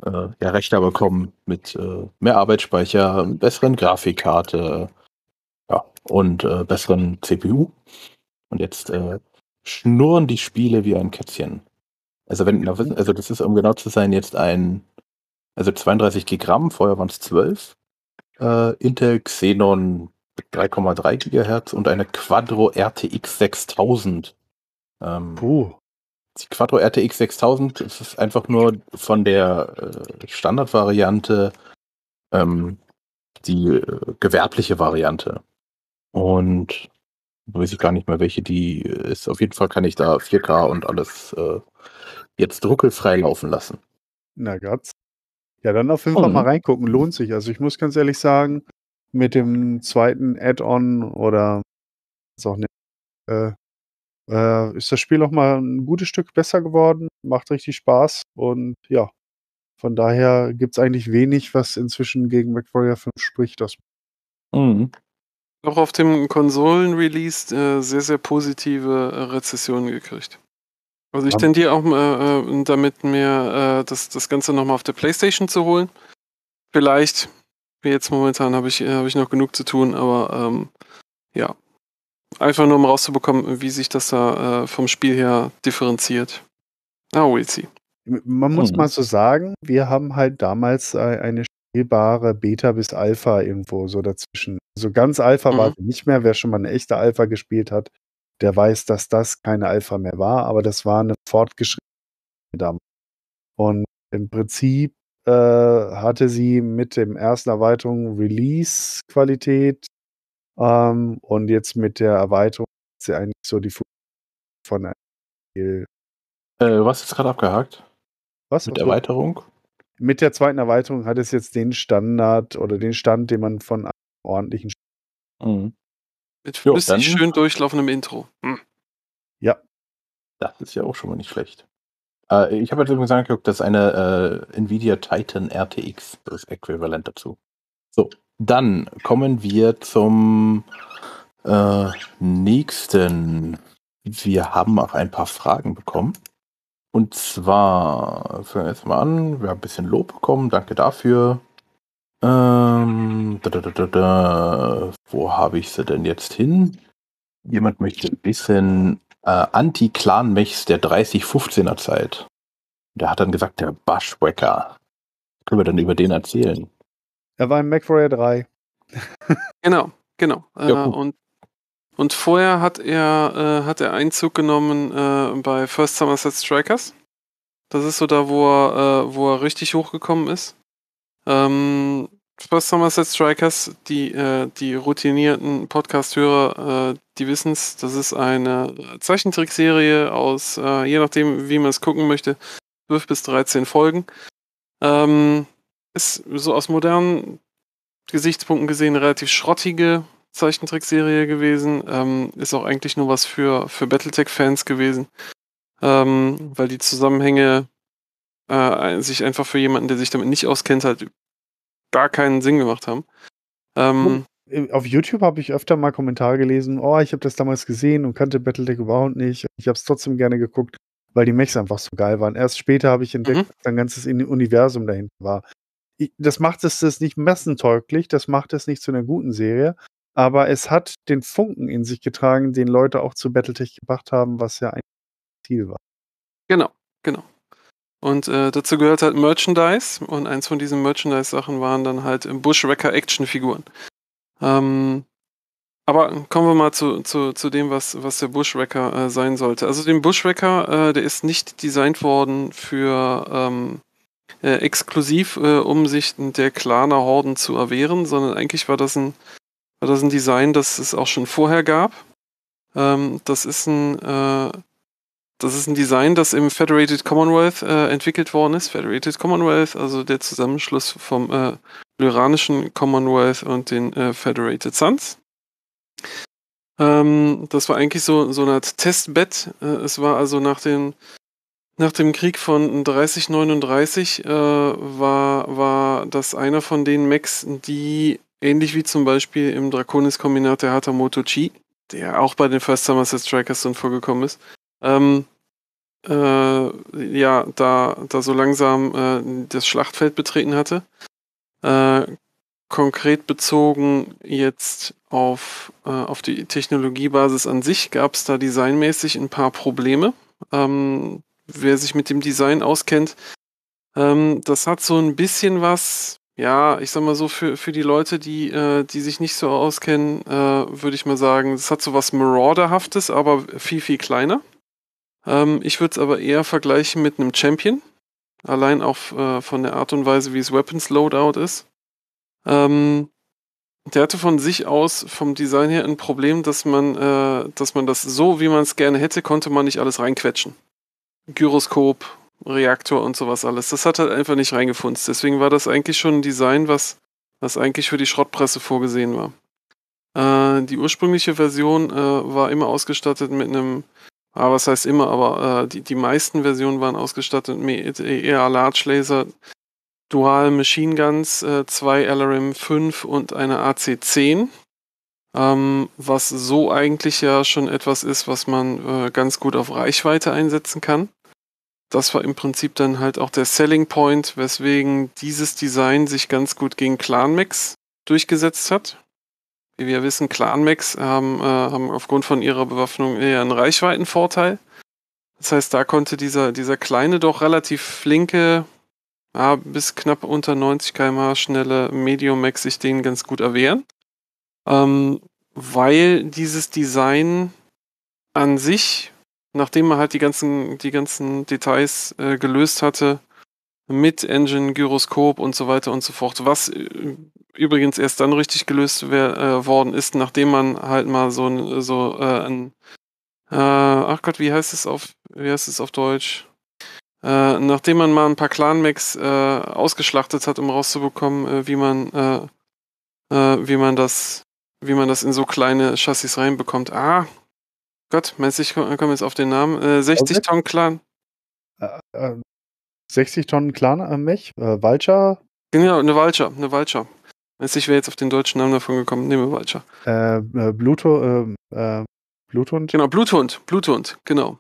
äh, äh, ja, Rechner bekommen mit äh, mehr Arbeitsspeicher, besseren Grafikkarte ja, und äh, besseren CPU. Und jetzt schnurren die Spiele wie ein Kätzchen. Also wenn mhm. also, also das ist, um genau zu sein, jetzt ein, also 32 Gigramm, vorher waren es 12, äh, Intel Xenon 3,3 Gigahertz und eine Quadro RTX 6000. Ähm, Puh. Die Quadro RTX 6000 ist einfach nur von der äh, Standardvariante ähm, die äh, gewerbliche Variante. Und weiß ich gar nicht mehr, welche die äh, ist. Auf jeden Fall kann ich da 4K und alles äh, Jetzt ruckelfrei laufen lassen. Na Gott. Ja, dann auf jeden Fall mhm. mal reingucken. Lohnt sich. Also ich muss ganz ehrlich sagen, mit dem zweiten Add-on oder ist auch nicht, äh, äh, ist das Spiel auch mal ein gutes Stück besser geworden. Macht richtig Spaß und ja, von daher gibt es eigentlich wenig, was inzwischen gegen MacWarrior 5 spricht. Das mhm. Auch auf dem Konsolen-Release äh, sehr, sehr positive äh, Rezessionen gekriegt. Also ich tendiere auch äh, damit, mir äh, das, das Ganze nochmal auf der Playstation zu holen. Vielleicht. wie Jetzt momentan habe ich, äh, hab ich noch genug zu tun, aber ähm, ja. Einfach nur um rauszubekommen, wie sich das da äh, vom Spiel her differenziert. Ah, we'll see. Man muss hm. mal so sagen, wir haben halt damals äh, eine spielbare Beta bis Alpha irgendwo so dazwischen. So also ganz Alpha mhm. war sie nicht mehr. Wer schon mal eine echte Alpha gespielt hat, der weiß, dass das keine Alpha mehr war, aber das war eine fortgeschrittene damals. Und im Prinzip äh, hatte sie mit dem ersten Erweiterung Release-Qualität ähm, und jetzt mit der Erweiterung hat sie eigentlich so die Fu von einem Äh, was ist gerade abgehakt? Was? Mit Erweiterung? Mit der zweiten Erweiterung hat es jetzt den Standard oder den Stand, den man von einem ordentlichen mhm. Mit flüssig jo, schön durchlaufendem Intro. Hm. Ja. Das ist ja auch schon mal nicht schlecht. Äh, ich habe jetzt übrigens angeguckt, das ist eine äh, Nvidia Titan RTX, das Äquivalent dazu. So, dann kommen wir zum äh, nächsten. Wir haben auch ein paar Fragen bekommen. Und zwar, fangen wir jetzt mal an, wir haben ein bisschen Lob bekommen, danke dafür. Ähm, da, da, da, da, da. wo habe ich sie denn jetzt hin? Jemand möchte wissen, äh, Anti-Clan-Mechs der 3015 er Zeit. Der hat dann gesagt, der Bushwacker. Können wir dann über den erzählen? Er war im MacFarrier 3. genau, genau. Äh, ja, und, und vorher hat er, äh, hat er Einzug genommen äh, bei First Somerset Strikers. Das ist so da, wo er, äh, wo er richtig hochgekommen ist. Ähm, First Somerset Strikers, die, äh, die routinierten Podcast-Hörer, äh, die wissen es, das ist eine Zeichentrickserie aus, äh, je nachdem, wie man es gucken möchte, 12 bis 13 Folgen. Ähm, ist so aus modernen Gesichtspunkten gesehen relativ schrottige Zeichentrickserie gewesen. Ähm, ist auch eigentlich nur was für, für Battletech-Fans gewesen, ähm, weil die Zusammenhänge äh, sich einfach für jemanden, der sich damit nicht auskennt, halt gar keinen Sinn gemacht haben. Ähm, äh, auf YouTube habe ich öfter mal Kommentare gelesen, oh, ich habe das damals gesehen und kannte Battletech überhaupt nicht. Ich habe es trotzdem gerne geguckt, weil die Mechs einfach so geil waren. Erst später habe ich entdeckt, mhm. dass ein ganzes Universum dahinter war. Ich, das macht es das nicht messentäuglich, das macht es nicht zu einer guten Serie, aber es hat den Funken in sich getragen, den Leute auch zu Battletech gebracht haben, was ja ein Ziel war. Genau, genau. Und äh, dazu gehört halt Merchandise und eins von diesen Merchandise-Sachen waren dann halt Bushwrecker Actionfiguren. Ähm, aber kommen wir mal zu, zu, zu dem, was, was der Bushwrecker äh, sein sollte. Also den Bushwrecker, äh, der ist nicht designt worden für ähm, äh, exklusiv, äh, um sich der Klaner Horden zu erwehren, sondern eigentlich war das ein, war das ein Design, das es auch schon vorher gab. Ähm, das ist ein äh, das ist ein Design, das im Federated Commonwealth äh, entwickelt worden ist. Federated Commonwealth, also der Zusammenschluss vom äh, Lyranischen Commonwealth und den äh, Federated Suns. Ähm, das war eigentlich so, so eine Art Testbett. Äh, es war also nach den nach dem Krieg von 3039 äh, war, war das einer von den Mechs, die ähnlich wie zum Beispiel im Draconis-Kombinat der Hatamoto Chi, der auch bei den First Somerset Strikers dann vorgekommen ist, ähm, äh, ja, da, da so langsam äh, das Schlachtfeld betreten hatte. Äh, konkret bezogen jetzt auf, äh, auf die Technologiebasis an sich gab es da designmäßig ein paar Probleme. Ähm, wer sich mit dem Design auskennt, ähm, das hat so ein bisschen was, ja, ich sag mal so, für, für die Leute, die, äh, die sich nicht so auskennen, äh, würde ich mal sagen, es hat so was Marauderhaftes, aber viel, viel kleiner. Ähm, ich würde es aber eher vergleichen mit einem Champion. Allein auch äh, von der Art und Weise, wie es Weapons Loadout ist. Ähm, der hatte von sich aus vom Design her ein Problem, dass man, äh, dass man das so, wie man es gerne hätte, konnte man nicht alles reinquetschen. Gyroskop, Reaktor und sowas alles. Das hat halt einfach nicht reingefunzt. Deswegen war das eigentlich schon ein Design, was, was eigentlich für die Schrottpresse vorgesehen war. Äh, die ursprüngliche Version äh, war immer ausgestattet mit einem aber ah, was heißt immer, aber äh, die, die meisten Versionen waren ausgestattet mit eher Large Laser, Dual Machine Guns, äh, zwei LRM5 und eine AC10. Ähm, was so eigentlich ja schon etwas ist, was man äh, ganz gut auf Reichweite einsetzen kann. Das war im Prinzip dann halt auch der Selling Point, weswegen dieses Design sich ganz gut gegen Clan Max durchgesetzt hat wie wir wissen, clan Clanmax haben, ähm, äh, haben aufgrund von ihrer Bewaffnung eher einen Reichweitenvorteil. Das heißt, da konnte dieser, dieser kleine, doch relativ flinke, ja, bis knapp unter 90 km schnelle Medium Max sich denen ganz gut erwehren. Ähm, weil dieses Design an sich, nachdem man halt die ganzen, die ganzen Details äh, gelöst hatte, mit Engine, Gyroskop und so weiter und so fort, was äh, übrigens erst dann richtig gelöst äh, worden ist, nachdem man halt mal so ein, so äh, ein äh, ach Gott, wie heißt es auf, wie heißt es auf Deutsch? Äh, nachdem man mal ein paar Clan-Max äh, ausgeschlachtet hat, um rauszubekommen, äh, wie man, wie man das, wie man das in so kleine Chassis reinbekommt. Ah, Gott, meinst du, ich komme komm jetzt auf den Namen? 60 Tonnen Clan. 60 Tonnen Clan Mech? Äh, Vulture? Genau, eine Walcher, eine Vulture. Weiß also ich wäre jetzt auf den deutschen Namen davon gekommen. Nehmen wir Vulture. Äh, äh, Bluto, äh, äh, Bluthund? Genau, Bluthund. Bluthund, genau.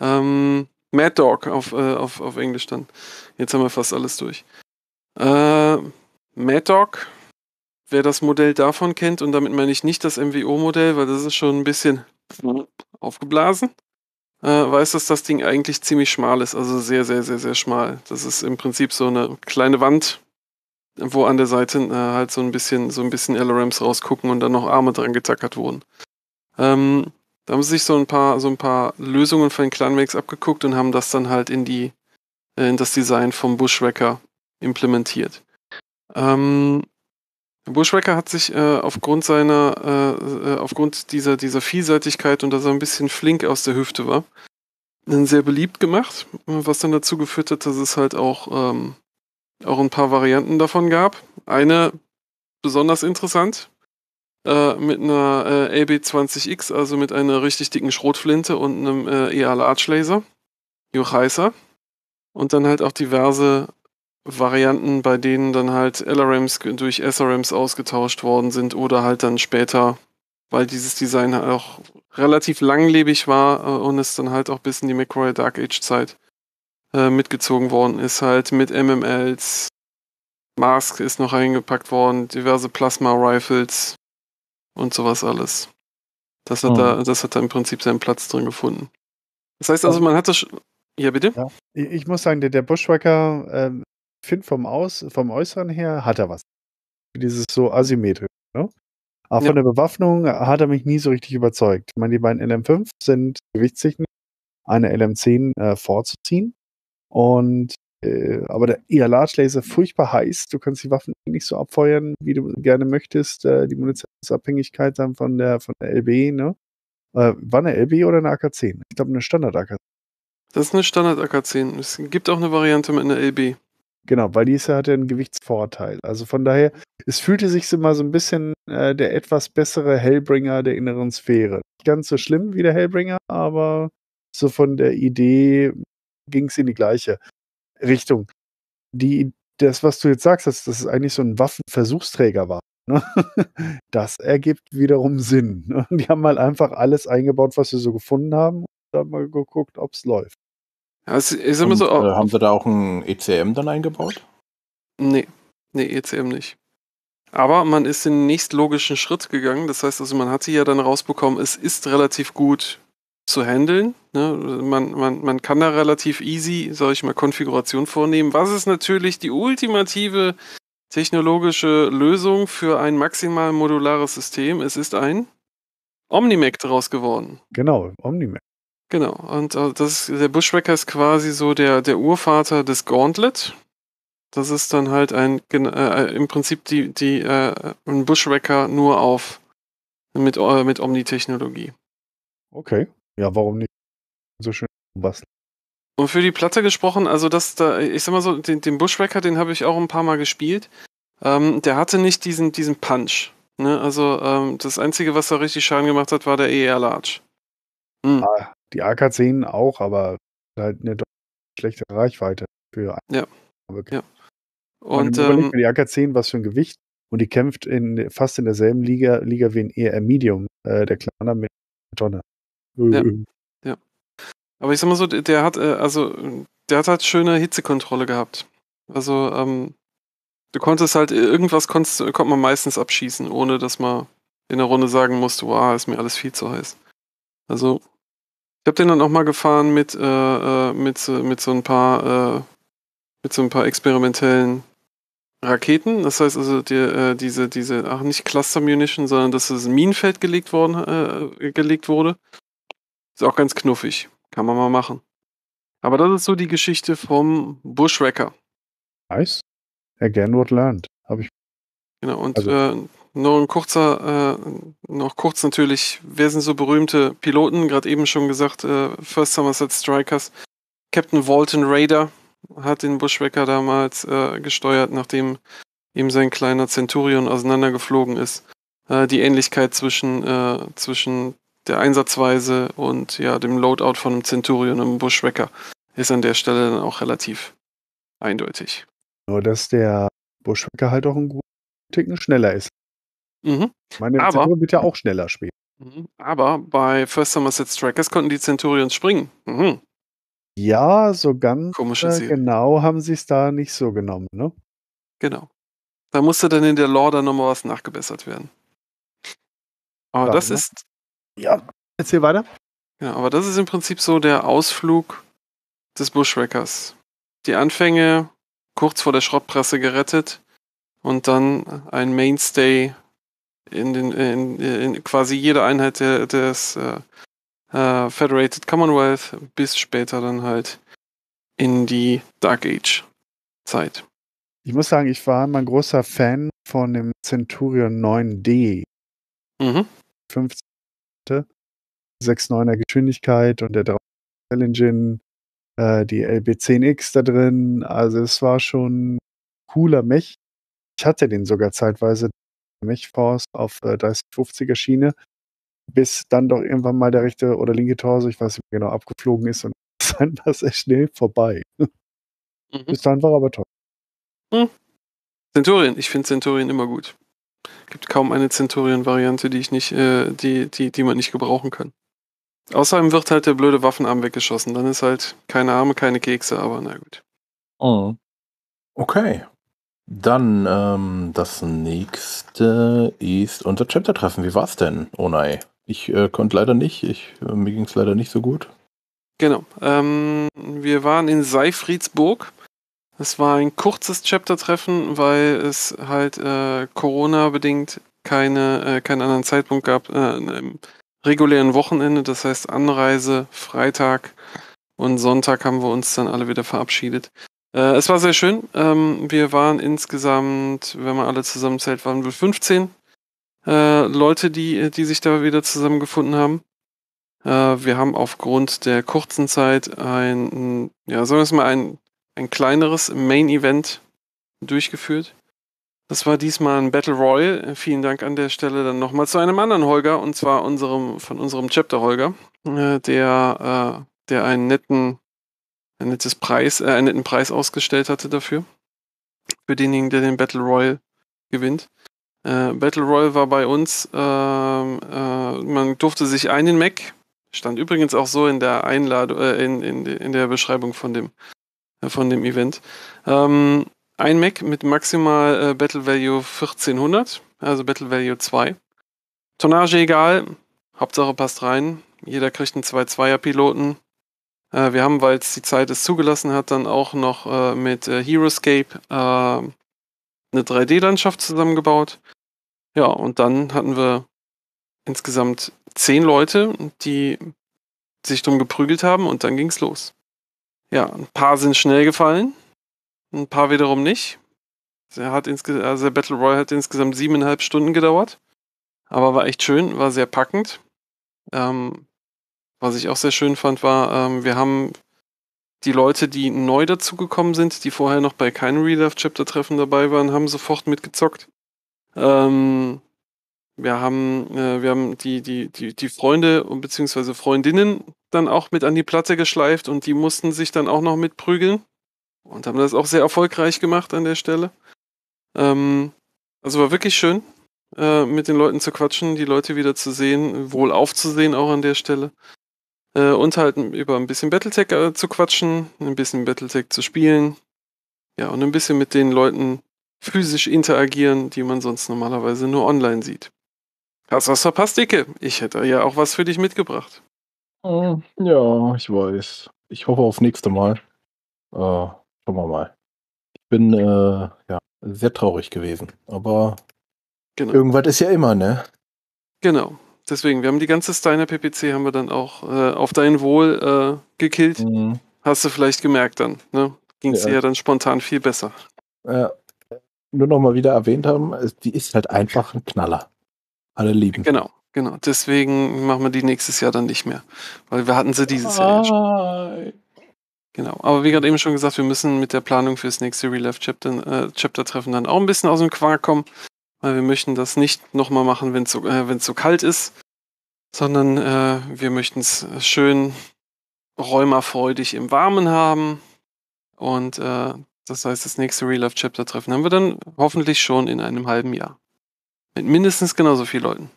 Ähm, Mad Dog auf, äh, auf, auf Englisch dann. Jetzt haben wir fast alles durch. Äh, Mad Dog, wer das Modell davon kennt, und damit meine ich nicht das MWO-Modell, weil das ist schon ein bisschen aufgeblasen, äh, weiß, dass das Ding eigentlich ziemlich schmal ist. Also sehr, sehr, sehr, sehr schmal. Das ist im Prinzip so eine kleine Wand wo an der Seite äh, halt so ein bisschen, so ein bisschen LRMs rausgucken und dann noch Arme dran getackert wurden. Ähm, da haben sie sich so ein paar, so ein paar Lösungen von den Clanmakes abgeguckt und haben das dann halt in die, äh, in das Design vom Bushwacker implementiert. Ähm, Bushwacker hat sich äh, aufgrund seiner, äh, äh, aufgrund dieser, dieser Vielseitigkeit und dass er ein bisschen flink aus der Hüfte war, äh, sehr beliebt gemacht, was dann dazu geführt hat, dass es halt auch ähm, auch ein paar Varianten davon gab. Eine besonders interessant äh, mit einer äh, AB20X, also mit einer richtig dicken Schrotflinte und einem äh, EA Large Laser, Juchheiser. Und dann halt auch diverse Varianten, bei denen dann halt LRMs durch SRMs ausgetauscht worden sind oder halt dann später, weil dieses Design halt auch relativ langlebig war äh, und es dann halt auch bis in die McCoy Dark Age Zeit äh, mitgezogen worden ist, halt mit MMLs. Mask ist noch eingepackt worden, diverse Plasma-Rifles und sowas alles. Das hat, oh. da, das hat da im Prinzip seinen Platz drin gefunden. Das heißt also, oh. man hat das. Ja, bitte? Ja. Ich muss sagen, der, der Bushwacker, ähm, finde vom, vom Äußeren her, hat er was. Dieses so asymmetrisch. Ne? Aber ja. von der Bewaffnung hat er mich nie so richtig überzeugt. Ich meine, die beiden LM5 sind gewichtstechnisch eine LM10 äh, vorzuziehen. Und äh, aber der ihr Large Laser furchtbar heiß. Du kannst die Waffen nicht so abfeuern, wie du gerne möchtest. Äh, die Munitionsabhängigkeit dann von der von der LB, ne? Äh, war eine LB oder eine AK-10? Ich glaube eine Standard AK. 10 Das ist eine Standard AK-10. Es gibt auch eine Variante mit einer LB. Genau, weil diese ja einen Gewichtsvorteil. Also von daher, es fühlte sich immer so ein bisschen äh, der etwas bessere Hellbringer der inneren Sphäre. Nicht ganz so schlimm wie der Hellbringer, aber so von der Idee ging es in die gleiche Richtung. Die, das, was du jetzt sagst, dass das eigentlich so ein Waffenversuchsträger war, ne? das ergibt wiederum Sinn. Ne? Die haben mal halt einfach alles eingebaut, was sie so gefunden haben und dann mal geguckt, ob es läuft. Ja, es ist immer und, äh, oh. haben sie da auch ein ECM dann eingebaut? Nee, nee, ECM nicht. Aber man ist den nächstlogischen Schritt gegangen. Das heißt also, man sie ja dann rausbekommen, es ist relativ gut zu handeln. Ne? Man, man, man kann da relativ easy, soll ich mal, Konfiguration vornehmen. Was ist natürlich die ultimative technologische Lösung für ein maximal modulares System? Es ist ein Omnimac daraus geworden. Genau, Omnimac. Genau, und äh, das der Bushwhacker ist quasi so der, der Urvater des Gauntlet. Das ist dann halt ein äh, im Prinzip die, die, äh, ein Bushwhacker nur auf mit, äh, mit Omni-Technologie. Okay. Ja, warum nicht so schön basteln? Und für die Platte gesprochen, also das da, ich sag mal so, den, den Bushwhacker, den habe ich auch ein paar Mal gespielt. Ähm, der hatte nicht diesen, diesen Punch. Ne? Also ähm, das Einzige, was da richtig Schaden gemacht hat, war der ER Large. Mhm. die AK-10 auch, aber halt eine schlechte Reichweite für einen. Ja. Wirklich. ja. Und ähm, die AK-10, was für ein Gewicht und die kämpft in fast in derselben Liga, Liga wie ein ER Medium, äh, der Kleiner mit einer Tonne. Ja. ja. Aber ich sag mal so, der hat, äh, also, der hat halt schöne Hitzekontrolle gehabt. Also, ähm, du konntest halt, äh, irgendwas konntest, äh, konnte man meistens abschießen, ohne dass man in der Runde sagen musste, wow, ist mir alles viel zu heiß. Also, ich habe den dann auch mal gefahren mit, äh, mit, mit so ein paar, äh, mit so ein paar experimentellen Raketen. Das heißt also, die, äh, diese, diese, ach nicht Cluster Munition, sondern dass es ein Minenfeld gelegt worden, äh, gelegt wurde. Ist auch ganz knuffig. Kann man mal machen. Aber das ist so die Geschichte vom Bushwrecker. Nice. Again what learned. Habe ich. Genau, und also. äh, nur ein kurzer, äh, noch kurz natürlich, wer sind so berühmte Piloten? Gerade eben schon gesagt, äh, First Somerset Strikers. Captain Walton Raider hat den Bushwrecker damals äh, gesteuert, nachdem ihm sein kleiner Centurion auseinandergeflogen ist. Äh, die Ähnlichkeit zwischen, äh, zwischen der Einsatzweise und ja, dem Loadout von einem Centurion und einem Bushwrecker ist an der Stelle dann auch relativ eindeutig. Nur, dass der Bushwrecker halt auch einen guten Ticken schneller ist. Mhm. Meine aber, Centurion wird ja auch schneller spielen. Mhm. Aber bei First Somerset Trackers konnten die Centurions springen. Mhm. Ja, so ganz äh, genau haben sie es da nicht so genommen, ne? Genau. Da musste dann in der Lore dann nochmal was nachgebessert werden. Aber Klar, das ne? ist ja, erzähl weiter. Ja, aber das ist im Prinzip so der Ausflug des Bushwreckers. Die Anfänge kurz vor der Schrottpresse gerettet und dann ein Mainstay in, den, in, in quasi jeder Einheit der, des äh, äh, Federated Commonwealth bis später dann halt in die Dark Age Zeit. Ich muss sagen, ich war immer ein großer Fan von dem Centurion 9D. Mhm. 15 hatte. 6,9er Geschwindigkeit und der 3 Engine, äh, die LB10X da drin. Also es war schon cooler Mech. Ich hatte den sogar zeitweise Mech-Force auf äh, 3050er Schiene, bis dann doch irgendwann mal der rechte oder linke Torso, ich weiß nicht mehr genau, abgeflogen ist und dann war es echt schnell vorbei. Mhm. Bis dann war aber toll. Mhm. Centurion, ich finde Centurion immer gut. Gibt kaum eine Centurion-Variante, die ich nicht, äh, die, die, die man nicht gebrauchen kann. Außerdem wird halt der blöde Waffenarm weggeschossen. Dann ist halt keine Arme, keine Kekse, aber na gut. Oh. Okay. Dann ähm, das nächste ist unser Chapter-Treffen. Wie war's denn? Oh nein. Ich äh, konnte leider nicht. Ich, äh, mir ging's leider nicht so gut. Genau. Ähm, wir waren in Seifriedsburg. Es war ein kurzes Chapter-Treffen, weil es halt äh, Corona-bedingt keine, äh, keinen anderen Zeitpunkt gab. Äh, im regulären Wochenende, das heißt Anreise, Freitag und Sonntag haben wir uns dann alle wieder verabschiedet. Äh, es war sehr schön. Ähm, wir waren insgesamt, wenn man alle zusammenzählt, waren wir 15 äh, Leute, die, die sich da wieder zusammengefunden haben. Äh, wir haben aufgrund der kurzen Zeit ein, ja, sagen wir es mal, ein ein kleineres Main Event durchgeführt. Das war diesmal ein Battle Royal. Vielen Dank an der Stelle dann nochmal zu einem anderen Holger und zwar unserem, von unserem Chapter Holger, äh, der, äh, der einen netten, ein nettes Preis, äh, einen netten Preis ausgestellt hatte dafür. Für denjenigen, der den Battle Royal gewinnt. Äh, Battle Royal war bei uns, ähm, äh, man durfte sich einen Mac, stand übrigens auch so in der Einladung, äh, in, in, in der Beschreibung von dem äh, von dem Event. Ähm, ein Mac mit maximal äh, Battle Value 1400, also Battle Value 2. Tonnage egal, Hauptsache passt rein. Jeder kriegt einen 2-2er-Piloten. Äh, wir haben, weil es die Zeit es zugelassen hat, dann auch noch äh, mit äh, Heroescape äh, eine 3D-Landschaft zusammengebaut. Ja, und dann hatten wir insgesamt 10 Leute, die sich drum geprügelt haben und dann ging's los. Ja, ein paar sind schnell gefallen, ein paar wiederum nicht. Der, hat also der Battle Royale hat insgesamt siebeneinhalb Stunden gedauert, aber war echt schön, war sehr packend. Ähm, was ich auch sehr schön fand, war, ähm, wir haben die Leute, die neu dazugekommen sind, die vorher noch bei keinem real chapter treffen dabei waren, haben sofort mitgezockt. Ähm, wir haben, äh, wir haben die, die, die, die Freunde bzw. Freundinnen dann auch mit an die Platte geschleift und die mussten sich dann auch noch mitprügeln und haben das auch sehr erfolgreich gemacht an der Stelle. Ähm, also war wirklich schön, äh, mit den Leuten zu quatschen, die Leute wieder zu sehen, wohl aufzusehen auch an der Stelle. Äh, und halt über ein bisschen Battletech äh, zu quatschen, ein bisschen Battletech zu spielen. Ja, und ein bisschen mit den Leuten physisch interagieren, die man sonst normalerweise nur online sieht. Hast was verpasst, Dicke? Ich hätte ja auch was für dich mitgebracht. Oh. Ja, ich weiß. Ich hoffe aufs nächste Mal. Äh, schauen wir mal. Ich bin äh, ja, sehr traurig gewesen. Aber Genau. irgendwas ist ja immer, ne? Genau. Deswegen, wir haben die ganze Steiner PPC haben wir dann auch äh, auf dein Wohl äh, gekillt. Mhm. Hast du vielleicht gemerkt dann, ne? Ging es Ja. dir ja dann spontan viel besser. Äh, nur nochmal wieder erwähnt haben, die ist halt einfach ein Knaller. Alle lieben. Genau. Genau, deswegen machen wir die nächstes Jahr dann nicht mehr. Weil wir hatten sie dieses Jahr ja schon. Genau, aber wie gerade eben schon gesagt, wir müssen mit der Planung fürs nächste Real Life Chapter, äh, Chapter Treffen dann auch ein bisschen aus dem Quark kommen, weil wir möchten das nicht nochmal machen, wenn es so, äh, so kalt ist, sondern äh, wir möchten es schön räumerfreudig im Warmen haben und äh, das heißt, das nächste Real Life Chapter Treffen haben wir dann hoffentlich schon in einem halben Jahr. Mit mindestens genauso vielen Leuten.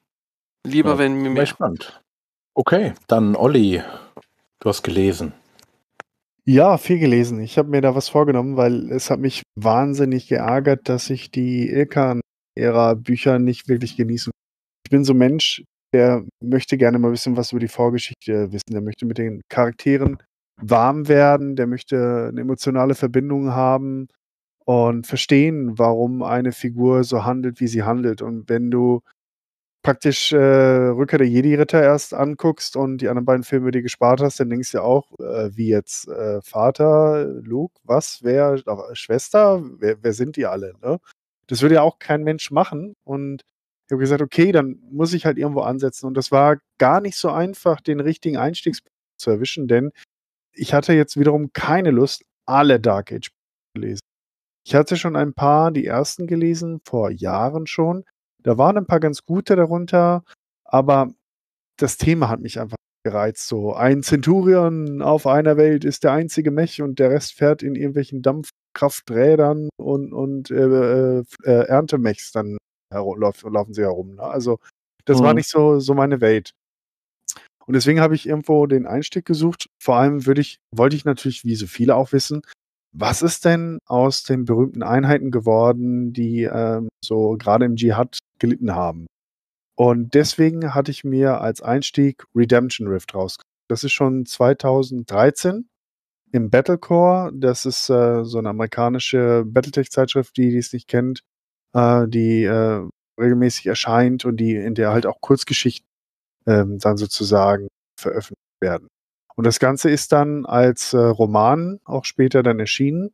Lieber, ja, wenn wir mehr. Spannend. Okay, dann Olli, du hast gelesen. Ja, viel gelesen. Ich habe mir da was vorgenommen, weil es hat mich wahnsinnig geärgert, dass ich die Ilkan-Ära Bücher nicht wirklich genießen. Ich bin so ein Mensch, der möchte gerne mal ein bisschen was über die Vorgeschichte wissen. Der möchte mit den Charakteren warm werden, der möchte eine emotionale Verbindung haben und verstehen, warum eine Figur so handelt, wie sie handelt. Und wenn du praktisch äh, Rückkehr der Jedi-Ritter erst anguckst und die anderen beiden Filme, die gespart hast, dann denkst du ja auch, äh, wie jetzt äh, Vater, Luke, was, wer, äh, Schwester, wer, wer sind die alle? Ne? Das würde ja auch kein Mensch machen. Und ich habe gesagt, okay, dann muss ich halt irgendwo ansetzen. Und das war gar nicht so einfach, den richtigen Einstiegspunkt zu erwischen, denn ich hatte jetzt wiederum keine Lust, alle Dark Age zu lesen. Ich hatte schon ein paar, die ersten gelesen, vor Jahren schon. Da waren ein paar ganz gute darunter, aber das Thema hat mich einfach gereizt. So ein Centurion auf einer Welt ist der einzige Mech und der Rest fährt in irgendwelchen Dampfkrafträdern und, und äh, äh, äh Erntemechs dann laufen sie herum. Ne? Also das mhm. war nicht so, so meine Welt. Und deswegen habe ich irgendwo den Einstieg gesucht. Vor allem würde ich, wollte ich natürlich, wie so viele auch wissen, was ist denn aus den berühmten Einheiten geworden, die ähm, so gerade im Dschihad gelitten haben? Und deswegen hatte ich mir als Einstieg Redemption Rift rausgesucht. Das ist schon 2013 im Battlecore. Das ist äh, so eine amerikanische Battletech-Zeitschrift, die, die es nicht kennt, äh, die äh, regelmäßig erscheint und die, in der halt auch Kurzgeschichten ähm, dann sozusagen veröffentlicht werden. Und das Ganze ist dann als äh, Roman auch später dann erschienen.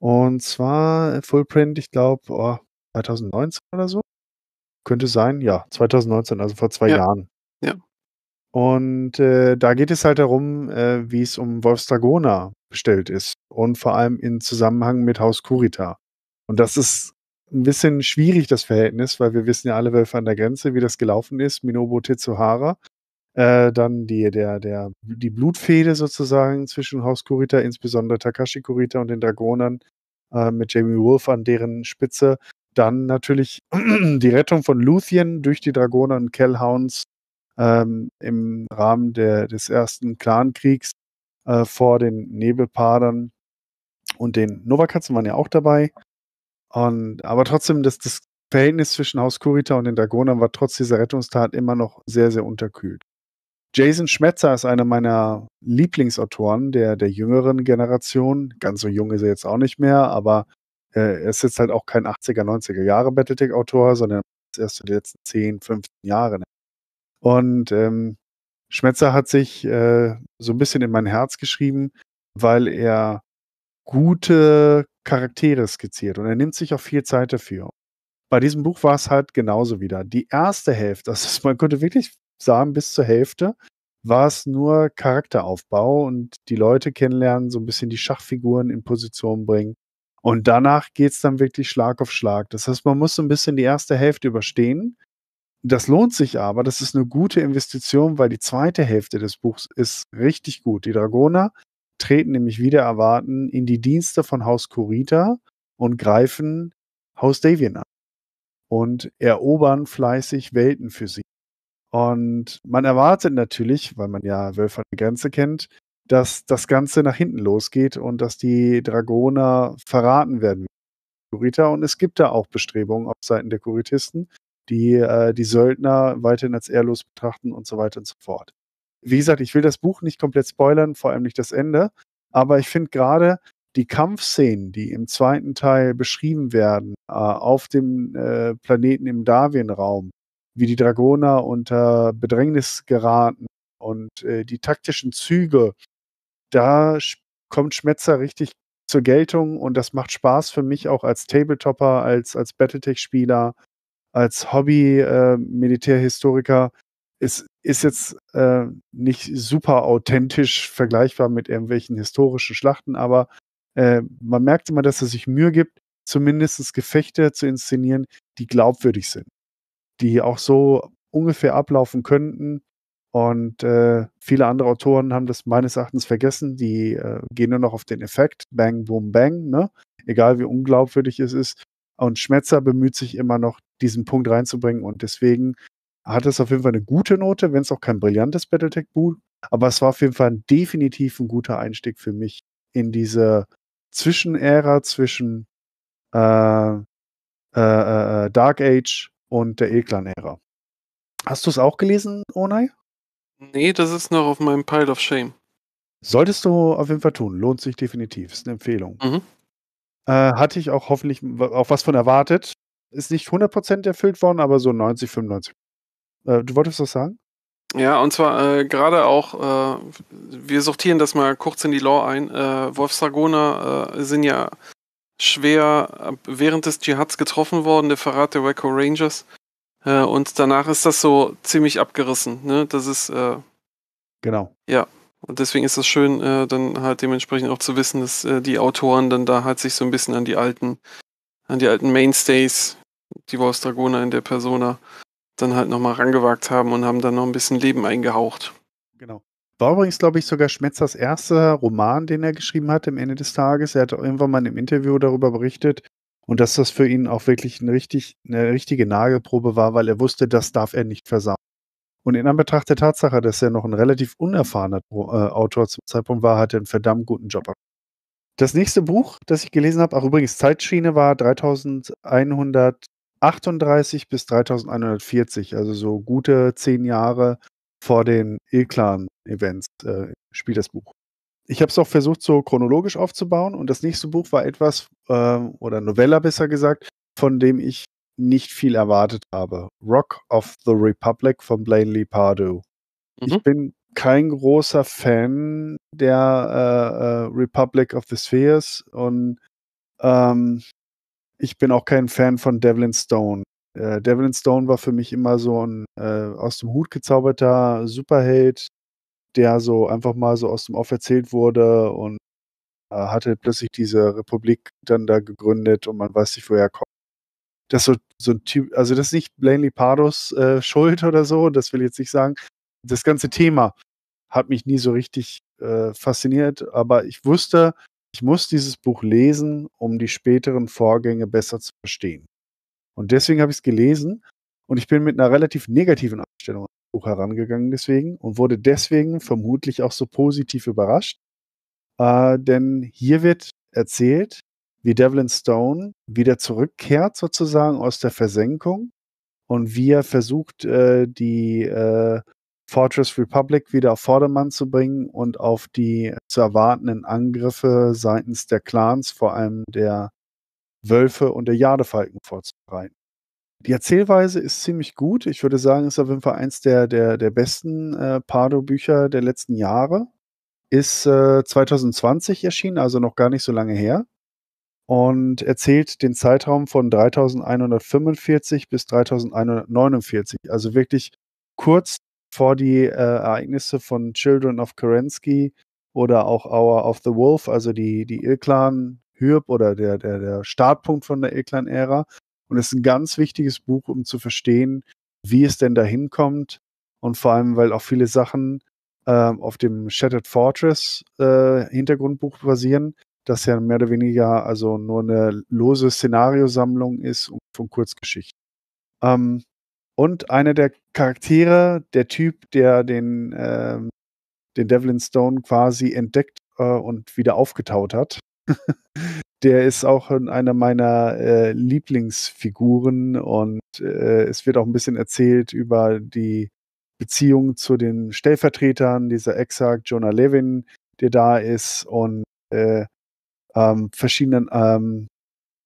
Und zwar Fullprint, ich glaube, oh, 2019 oder so. Könnte sein, ja, 2019, also vor zwei ja. Jahren. Ja. Und äh, da geht es halt darum, äh, wie es um Wolfs Dragona bestellt ist. Und vor allem in Zusammenhang mit Haus Kurita. Und das ist ein bisschen schwierig, das Verhältnis, weil wir wissen ja alle Wölfe an der Grenze, wie das gelaufen ist. Minobu Tetsuhara äh, dann die, der, der, die Blutfehde sozusagen zwischen Haus Kurita, insbesondere Takashi Kurita und den Dragonern äh, mit Jamie Wolf an deren Spitze. Dann natürlich die Rettung von Luthien durch die Dragoner und Kellhounds ähm, im Rahmen der, des ersten Clankriegs äh, vor den Nebelpadern und den Novakatzen waren ja auch dabei. Und, aber trotzdem, das, das Verhältnis zwischen Haus Kurita und den Dragonern war trotz dieser Rettungstat immer noch sehr, sehr unterkühlt. Jason Schmetzer ist einer meiner Lieblingsautoren der, der jüngeren Generation. Ganz so jung ist er jetzt auch nicht mehr, aber äh, er ist jetzt halt auch kein 80er, 90er Jahre Battletech-Autor, sondern erst in den letzten 10, 15 Jahren. Und ähm, Schmetzer hat sich äh, so ein bisschen in mein Herz geschrieben, weil er gute Charaktere skizziert und er nimmt sich auch viel Zeit dafür. Bei diesem Buch war es halt genauso wieder. Die erste Hälfte, also man konnte wirklich Samen bis zur Hälfte war es nur Charakteraufbau und die Leute kennenlernen, so ein bisschen die Schachfiguren in Position bringen. Und danach geht es dann wirklich Schlag auf Schlag. Das heißt, man muss so ein bisschen die erste Hälfte überstehen. Das lohnt sich aber. Das ist eine gute Investition, weil die zweite Hälfte des Buchs ist richtig gut. Die Dragoner treten nämlich wieder erwarten in die Dienste von Haus Kurita und greifen Haus Davian an und erobern fleißig Welten für sie. Und man erwartet natürlich, weil man ja Wölfe an der Grenze kennt, dass das Ganze nach hinten losgeht und dass die Dragoner verraten werden. Und es gibt da auch Bestrebungen auf Seiten der Kuritisten, die äh, die Söldner weiterhin als ehrlos betrachten und so weiter und so fort. Wie gesagt, ich will das Buch nicht komplett spoilern, vor allem nicht das Ende, aber ich finde gerade die Kampfszenen, die im zweiten Teil beschrieben werden, äh, auf dem äh, Planeten im Darwin-Raum, wie die Dragoner unter Bedrängnis geraten und äh, die taktischen Züge, da kommt Schmetzer richtig zur Geltung und das macht Spaß für mich auch als Tabletopper, als, als Battletech-Spieler, als Hobby-Militärhistoriker. Äh, es ist jetzt äh, nicht super authentisch vergleichbar mit irgendwelchen historischen Schlachten, aber äh, man merkt immer, dass er sich Mühe gibt, zumindest Gefechte zu inszenieren, die glaubwürdig sind die auch so ungefähr ablaufen könnten. Und äh, viele andere Autoren haben das meines Erachtens vergessen. Die äh, gehen nur noch auf den Effekt. Bang, boom, bang. Ne? Egal wie unglaubwürdig es ist. Und Schmetzer bemüht sich immer noch, diesen Punkt reinzubringen. Und deswegen hat es auf jeden Fall eine gute Note, wenn es auch kein brillantes Battletech-Buch. Aber es war auf jeden Fall ein, definitiv ein guter Einstieg für mich in diese Zwischenära zwischen äh, äh, äh, äh Dark Age und der Eklan-Ära. Hast du es auch gelesen, Onai? Nee, das ist noch auf meinem Pile of Shame. Solltest du auf jeden Fall tun. Lohnt sich definitiv. Ist eine Empfehlung. Mhm. Äh, hatte ich auch hoffentlich auch was von erwartet. Ist nicht 100% erfüllt worden, aber so 90, 95. Äh, du wolltest was sagen? Ja, und zwar äh, gerade auch, äh, wir sortieren das mal kurz in die Lore ein. Äh, Wolfsdragoner Sagona äh, sind ja schwer äh, während des Dschihads getroffen worden, der Verrat der Waco Rangers. Äh, und danach ist das so ziemlich abgerissen. Ne? Das ist. Äh, genau. Ja. Und deswegen ist das schön, äh, dann halt dementsprechend auch zu wissen, dass äh, die Autoren dann da halt sich so ein bisschen an die alten, an die alten Mainstays, die Wolfs Dragona in der Persona, dann halt nochmal rangewagt haben und haben dann noch ein bisschen Leben eingehaucht. Genau. War übrigens, glaube ich, sogar Schmetzers erster Roman, den er geschrieben hat am Ende des Tages. Er hat irgendwann mal im Interview darüber berichtet und dass das für ihn auch wirklich eine, richtig, eine richtige Nagelprobe war, weil er wusste, das darf er nicht versagen. Und in Anbetracht der Tatsache, dass er noch ein relativ unerfahrener äh, Autor zum Zeitpunkt war, hat er einen verdammt guten Job. Das nächste Buch, das ich gelesen habe, auch übrigens Zeitschiene, war 3138 bis 3140, also so gute zehn Jahre vor den il Ilklan Events äh, spielt das Buch. Ich habe es auch versucht, so chronologisch aufzubauen und das nächste Buch war etwas, äh, oder Novella besser gesagt, von dem ich nicht viel erwartet habe. Rock of the Republic von Blaine Pardew. Mhm. Ich bin kein großer Fan der äh, äh, Republic of the Spheres und ähm, ich bin auch kein Fan von Devlin Stone. Äh, Devlin Stone war für mich immer so ein äh, aus dem Hut gezauberter Superheld, der so einfach mal so aus dem Off erzählt wurde und äh, hatte plötzlich diese Republik dann da gegründet und man weiß nicht, woher er kommt. Das so, so ein Typ, also das ist nicht Blaney Pardos äh, Schuld oder so, das will ich jetzt nicht sagen. Das ganze Thema hat mich nie so richtig äh, fasziniert, aber ich wusste, ich muss dieses Buch lesen, um die späteren Vorgänge besser zu verstehen. Und deswegen habe ich es gelesen und ich bin mit einer relativ negativen Einstellung Buch herangegangen deswegen und wurde deswegen vermutlich auch so positiv überrascht. Äh, denn hier wird erzählt, wie Devlin Stone wieder zurückkehrt sozusagen aus der Versenkung und wie er versucht, äh, die äh, Fortress Republic wieder auf Vordermann zu bringen und auf die zu erwartenden Angriffe seitens der Clans, vor allem der Wölfe und der Jadefalken vorzubereiten. Die Erzählweise ist ziemlich gut. Ich würde sagen, ist auf jeden Fall eins der, der, der besten äh, Pardo-Bücher der letzten Jahre. Ist äh, 2020 erschienen, also noch gar nicht so lange her. Und erzählt den Zeitraum von 3145 bis 3149. Also wirklich kurz vor die äh, Ereignisse von Children of Kerensky oder auch Hour of the Wolf, also die, die Ilklan Hürb oder der, der, der Startpunkt von der Ilklan-Ära und es ist ein ganz wichtiges Buch, um zu verstehen, wie es denn dahin kommt. Und vor allem, weil auch viele Sachen äh, auf dem Shattered Fortress äh, Hintergrundbuch basieren, das ja mehr oder weniger also nur eine lose Szenariosammlung ist von Kurzgeschichten. Ähm, und einer der Charaktere, der Typ, der den, äh, den Devlin Stone quasi entdeckt äh, und wieder aufgetaut hat, der ist auch einer meiner äh, Lieblingsfiguren und äh, es wird auch ein bisschen erzählt über die Beziehung zu den Stellvertretern, dieser Exarch Jonah Levin, der da ist und äh, ähm, verschiedenen ähm,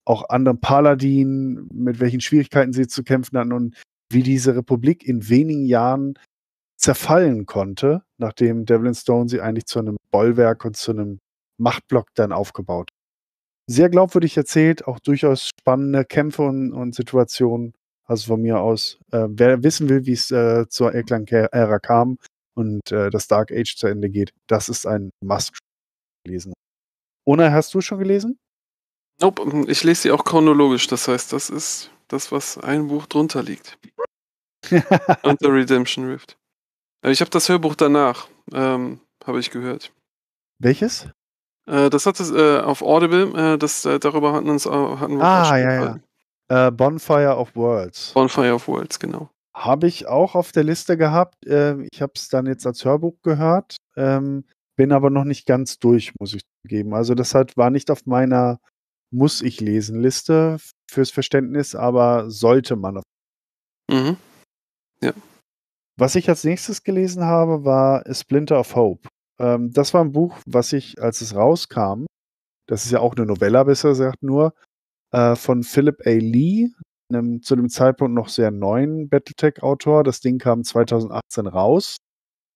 auch anderen Paladinen, mit welchen Schwierigkeiten sie zu kämpfen hatten und wie diese Republik in wenigen Jahren zerfallen konnte, nachdem Devlin Stone sie eigentlich zu einem Bollwerk und zu einem Machtblock dann aufgebaut sehr glaubwürdig erzählt, auch durchaus spannende Kämpfe und, und Situationen. Also von mir aus, äh, wer wissen will, wie es äh, zur Elklang-Ära kam und äh, das Dark Age zu Ende geht, das ist ein Must gelesen. Ona, hast du schon gelesen? Nope, hm, ich lese sie auch chronologisch. Das heißt, das ist das, was ein Buch drunter liegt. Unter Redemption Rift. Äh, ich habe das Hörbuch danach, ähm, habe ich gehört. Welches? Äh, das hat es äh, auf Audible, äh, das, äh, darüber hatten, uns, äh, hatten wir Ah, ja, ja. Bonfire of Worlds. Bonfire of Worlds, genau. Habe ich auch auf der Liste gehabt. Ähm, ich habe es dann jetzt als Hörbuch gehört, ähm, bin aber noch nicht ganz durch, muss ich zugeben. Also das hat, war nicht auf meiner Muss ich lesen Liste fürs Verständnis, aber sollte man. Mhm. Ja. Was ich als nächstes gelesen habe, war A Splinter of Hope. Ähm, das war ein Buch, was ich, als es rauskam, das ist ja auch eine Novella, besser gesagt nur, äh, von Philip A. Lee, einem zu dem Zeitpunkt noch sehr neuen Battletech-Autor. Das Ding kam 2018 raus.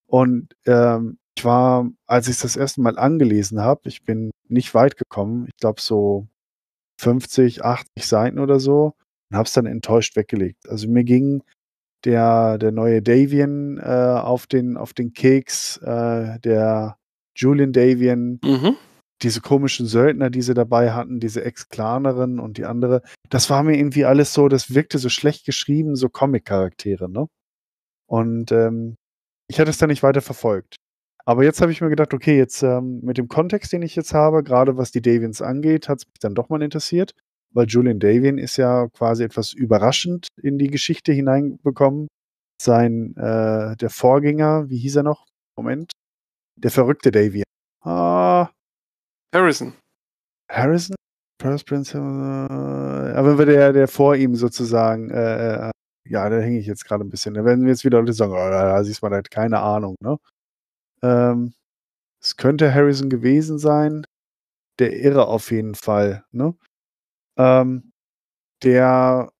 Und ähm, ich war, als ich es das erste Mal angelesen habe, ich bin nicht weit gekommen. Ich glaube so 50, 80 Seiten oder so und habe es dann enttäuscht weggelegt. Also mir ging der, der neue Davian äh, auf, den, auf den Keks, äh, der Julian Davian, mhm. diese komischen Söldner, die sie dabei hatten, diese Ex-Klanerin und die andere. Das war mir irgendwie alles so, das wirkte so schlecht geschrieben, so Comic-Charaktere, ne? Und ähm, ich hatte es dann nicht weiter verfolgt. Aber jetzt habe ich mir gedacht, okay, jetzt ähm, mit dem Kontext, den ich jetzt habe, gerade was die Davians angeht, hat es mich dann doch mal interessiert weil Julian Davian ist ja quasi etwas überraschend in die Geschichte hineingekommen. Sein, äh, der Vorgänger, wie hieß er noch? Moment. Der verrückte Davian. Ah. Harrison. Harrison? First Prince, äh, aber der, der vor ihm sozusagen, äh, äh, ja, da hänge ich jetzt gerade ein bisschen. Da werden wir jetzt wieder Leute sagen, oh, da siehst man halt keine Ahnung, ne? Ähm, es könnte Harrison gewesen sein. Der Irre auf jeden Fall, ne? ähm, der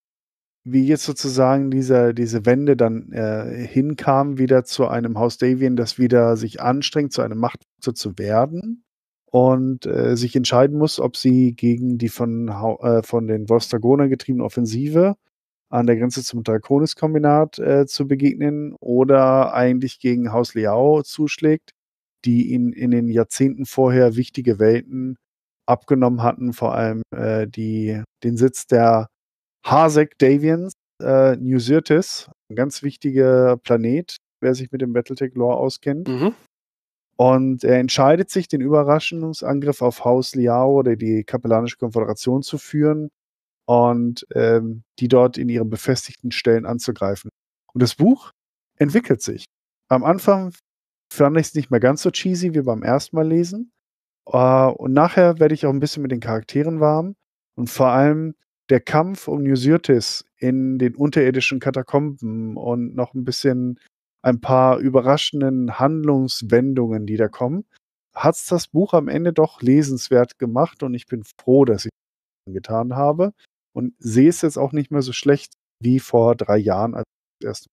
wie jetzt sozusagen diese, diese Wende dann äh, hinkam, wieder zu einem Haus Davian, das wieder sich anstrengt, zu einem Machtfaktor zu werden und äh, sich entscheiden muss, ob sie gegen die von, äh, von den Wolfstragonern getriebene Offensive an der Grenze zum Draconis-Kombinat äh, zu begegnen oder eigentlich gegen Haus Liao zuschlägt, die in, in den Jahrzehnten vorher wichtige Welten abgenommen hatten, vor allem äh, die, den Sitz der Hasek Davians, äh, New Syrtis, ein ganz wichtiger Planet, wer sich mit dem Battletech-Lore auskennt. Mhm. Und er entscheidet sich, den Überraschungsangriff auf Haus Liao oder die Kapellanische Konföderation zu führen und ähm, die dort in ihren befestigten Stellen anzugreifen. Und das Buch entwickelt sich. Am Anfang fand ich es nicht mehr ganz so cheesy wie beim ersten Mal lesen, Uh, und nachher werde ich auch ein bisschen mit den Charakteren warm. Und vor allem der Kampf um New Syrtis in den unterirdischen Katakomben und noch ein bisschen ein paar überraschenden Handlungswendungen, die da kommen, hat es das Buch am Ende doch lesenswert gemacht. Und ich bin froh, dass ich das getan habe. Und sehe es jetzt auch nicht mehr so schlecht wie vor drei Jahren als erst.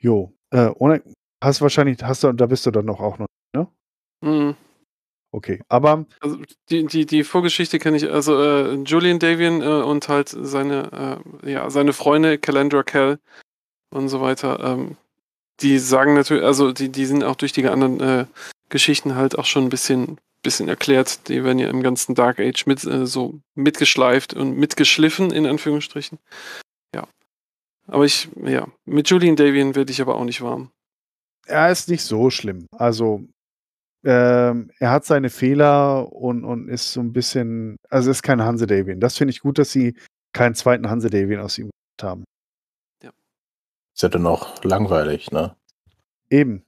Jo, äh, ohne, hast wahrscheinlich, hast du, da bist du dann noch auch noch, ne? Mhm. Okay, aber. Also die, die, die Vorgeschichte kenne ich, also äh, Julian Davian äh, und halt seine, äh, ja, seine Freunde, Calendra Cal und so weiter, ähm, die sagen natürlich, also die, die sind auch durch die anderen äh, Geschichten halt auch schon ein bisschen, bisschen erklärt. Die werden ja im ganzen Dark Age mit äh, so mitgeschleift und mitgeschliffen, in Anführungsstrichen. Ja. Aber ich, ja, mit Julian Davian werde ich aber auch nicht warm. Er ist nicht so schlimm. Also ähm, er hat seine Fehler und, und ist so ein bisschen, also ist kein Hanse Davian. Das finde ich gut, dass sie keinen zweiten Hanse Davian aus ihm haben. Ja. Ist ja dann auch langweilig, ne? Eben.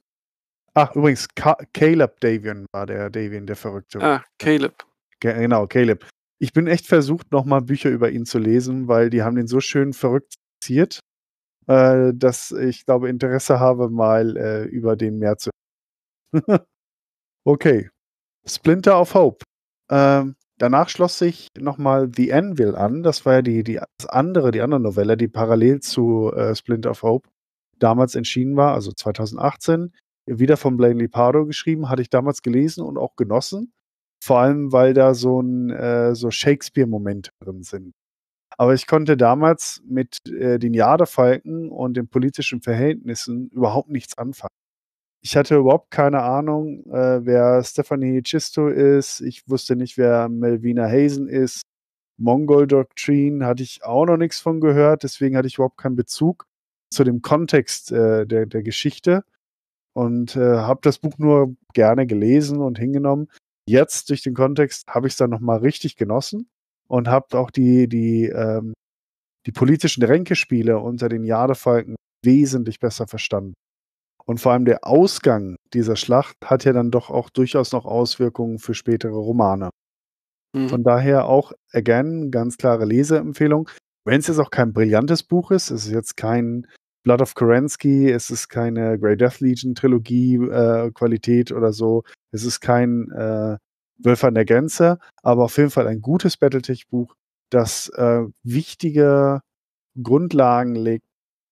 Ach, übrigens, Ka Caleb Davian war der Davian, der Verrückte. Ah, Caleb. Genau, Caleb. Ich bin echt versucht, nochmal Bücher über ihn zu lesen, weil die haben den so schön verrückt zitiert, äh, dass ich glaube, Interesse habe, mal äh, über den mehr zu hören. Okay. Splinter of Hope. Ähm, danach schloss sich nochmal The Anvil an. Das war ja die, die das andere, die andere Novelle, die parallel zu äh, Splinter of Hope damals entschieden war, also 2018. Wieder von Blaine Pardo geschrieben, hatte ich damals gelesen und auch genossen. Vor allem, weil da so ein äh, so Shakespeare-Momente drin sind. Aber ich konnte damals mit äh, den Jadefalken und den politischen Verhältnissen überhaupt nichts anfangen. Ich hatte überhaupt keine Ahnung, äh, wer Stephanie Chisto ist. Ich wusste nicht, wer Melvina Hazen ist. Mongol Doctrine hatte ich auch noch nichts von gehört. Deswegen hatte ich überhaupt keinen Bezug zu dem Kontext äh, der, der Geschichte und äh, habe das Buch nur gerne gelesen und hingenommen. Jetzt durch den Kontext habe ich es dann nochmal richtig genossen und habe auch die, die, ähm, die politischen Ränkespiele unter den Jadefalken wesentlich besser verstanden. Und vor allem der Ausgang dieser Schlacht hat ja dann doch auch durchaus noch Auswirkungen für spätere Romane. Mhm. Von daher auch, again, ganz klare Leseempfehlung. Wenn es jetzt auch kein brillantes Buch ist, es ist jetzt kein Blood of Kerensky, es ist keine Grey Death Legion Trilogie äh, Qualität oder so, es ist kein äh, Wölfer in der Gänze, aber auf jeden Fall ein gutes Battletech-Buch, das äh, wichtige Grundlagen legt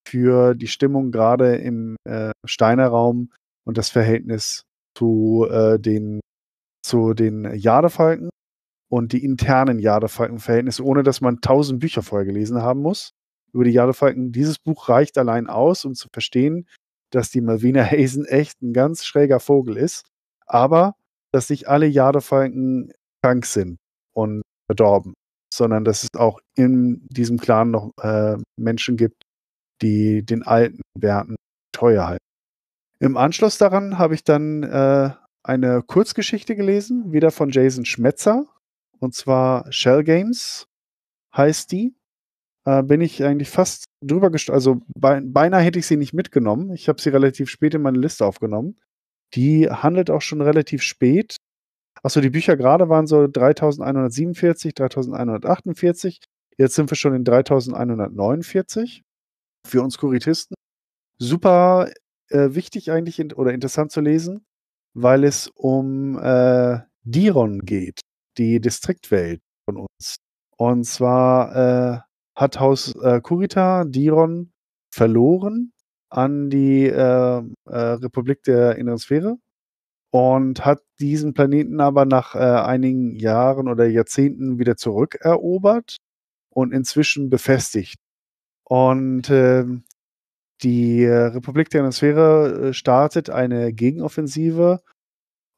für die Stimmung gerade im äh, Steiner Raum und das Verhältnis zu äh, den zu den Jadefalken und die internen Jadefalken-Verhältnisse, ohne dass man tausend Bücher vorher gelesen haben muss über die Jadefalken. Dieses Buch reicht allein aus, um zu verstehen, dass die Malvina Hazen echt ein ganz schräger Vogel ist, aber dass nicht alle Jadefalken krank sind und verdorben, sondern dass es auch in diesem Clan noch äh, Menschen gibt, die den alten Werten teuer halten. Im Anschluss daran habe ich dann äh, eine Kurzgeschichte gelesen, wieder von Jason Schmetzer, und zwar Shell Games heißt die. Äh, bin ich eigentlich fast drüber gestolpert, also be beinahe hätte ich sie nicht mitgenommen. Ich habe sie relativ spät in meine Liste aufgenommen. Die handelt auch schon relativ spät. Achso, die Bücher gerade waren so 3147, 3148. Jetzt sind wir schon in 3149 für uns Kuritisten super äh, wichtig eigentlich in, oder interessant zu lesen, weil es um äh, Diron geht, die Distriktwelt von uns. Und zwar äh, hat Haus äh, Kurita Diron verloren an die äh, äh, Republik der Inneren Sphäre und hat diesen Planeten aber nach äh, einigen Jahren oder Jahrzehnten wieder zurückerobert und inzwischen befestigt und äh, die Republik der Atmosphäre äh, startet eine Gegenoffensive,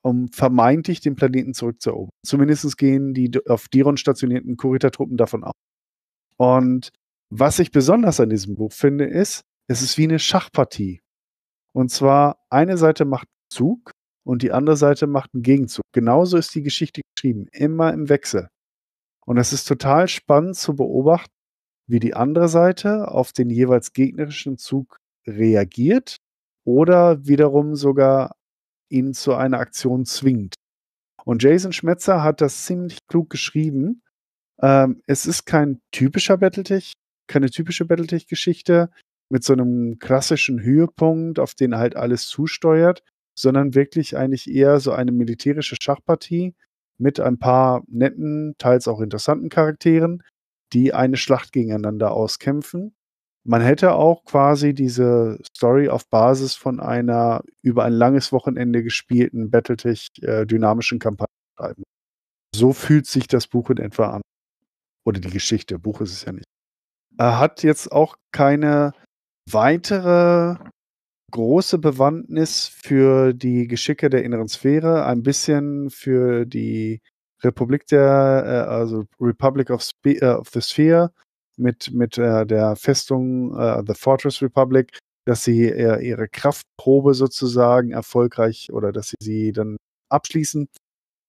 um vermeintlich den Planeten zurückzuerobern. Zumindest gehen die auf Diron stationierten Kurita-Truppen davon aus. Und was ich besonders an diesem Buch finde, ist, es ist wie eine Schachpartie. Und zwar eine Seite macht einen Zug und die andere Seite macht einen Gegenzug. Genauso ist die Geschichte geschrieben, immer im Wechsel. Und es ist total spannend zu beobachten, wie die andere Seite auf den jeweils gegnerischen Zug reagiert oder wiederum sogar ihn zu einer Aktion zwingt. Und Jason Schmetzer hat das ziemlich klug geschrieben. Ähm, es ist kein typischer Battletech, keine typische Battletech-Geschichte mit so einem klassischen Höhepunkt, auf den halt alles zusteuert, sondern wirklich eigentlich eher so eine militärische Schachpartie mit ein paar netten, teils auch interessanten Charakteren, die eine Schlacht gegeneinander auskämpfen. Man hätte auch quasi diese Story auf Basis von einer über ein langes Wochenende gespielten Battletech äh, dynamischen Kampagne schreiben. So fühlt sich das Buch in etwa an. Oder die Geschichte, Buch ist es ja nicht. Er hat jetzt auch keine weitere große Bewandtnis für die Geschicke der inneren Sphäre, ein bisschen für die Republik der, äh, also Republic of, Spe uh, of the Sphere mit, mit äh, der Festung äh, The Fortress Republic, dass sie äh, ihre Kraftprobe sozusagen erfolgreich oder dass sie sie dann abschließen.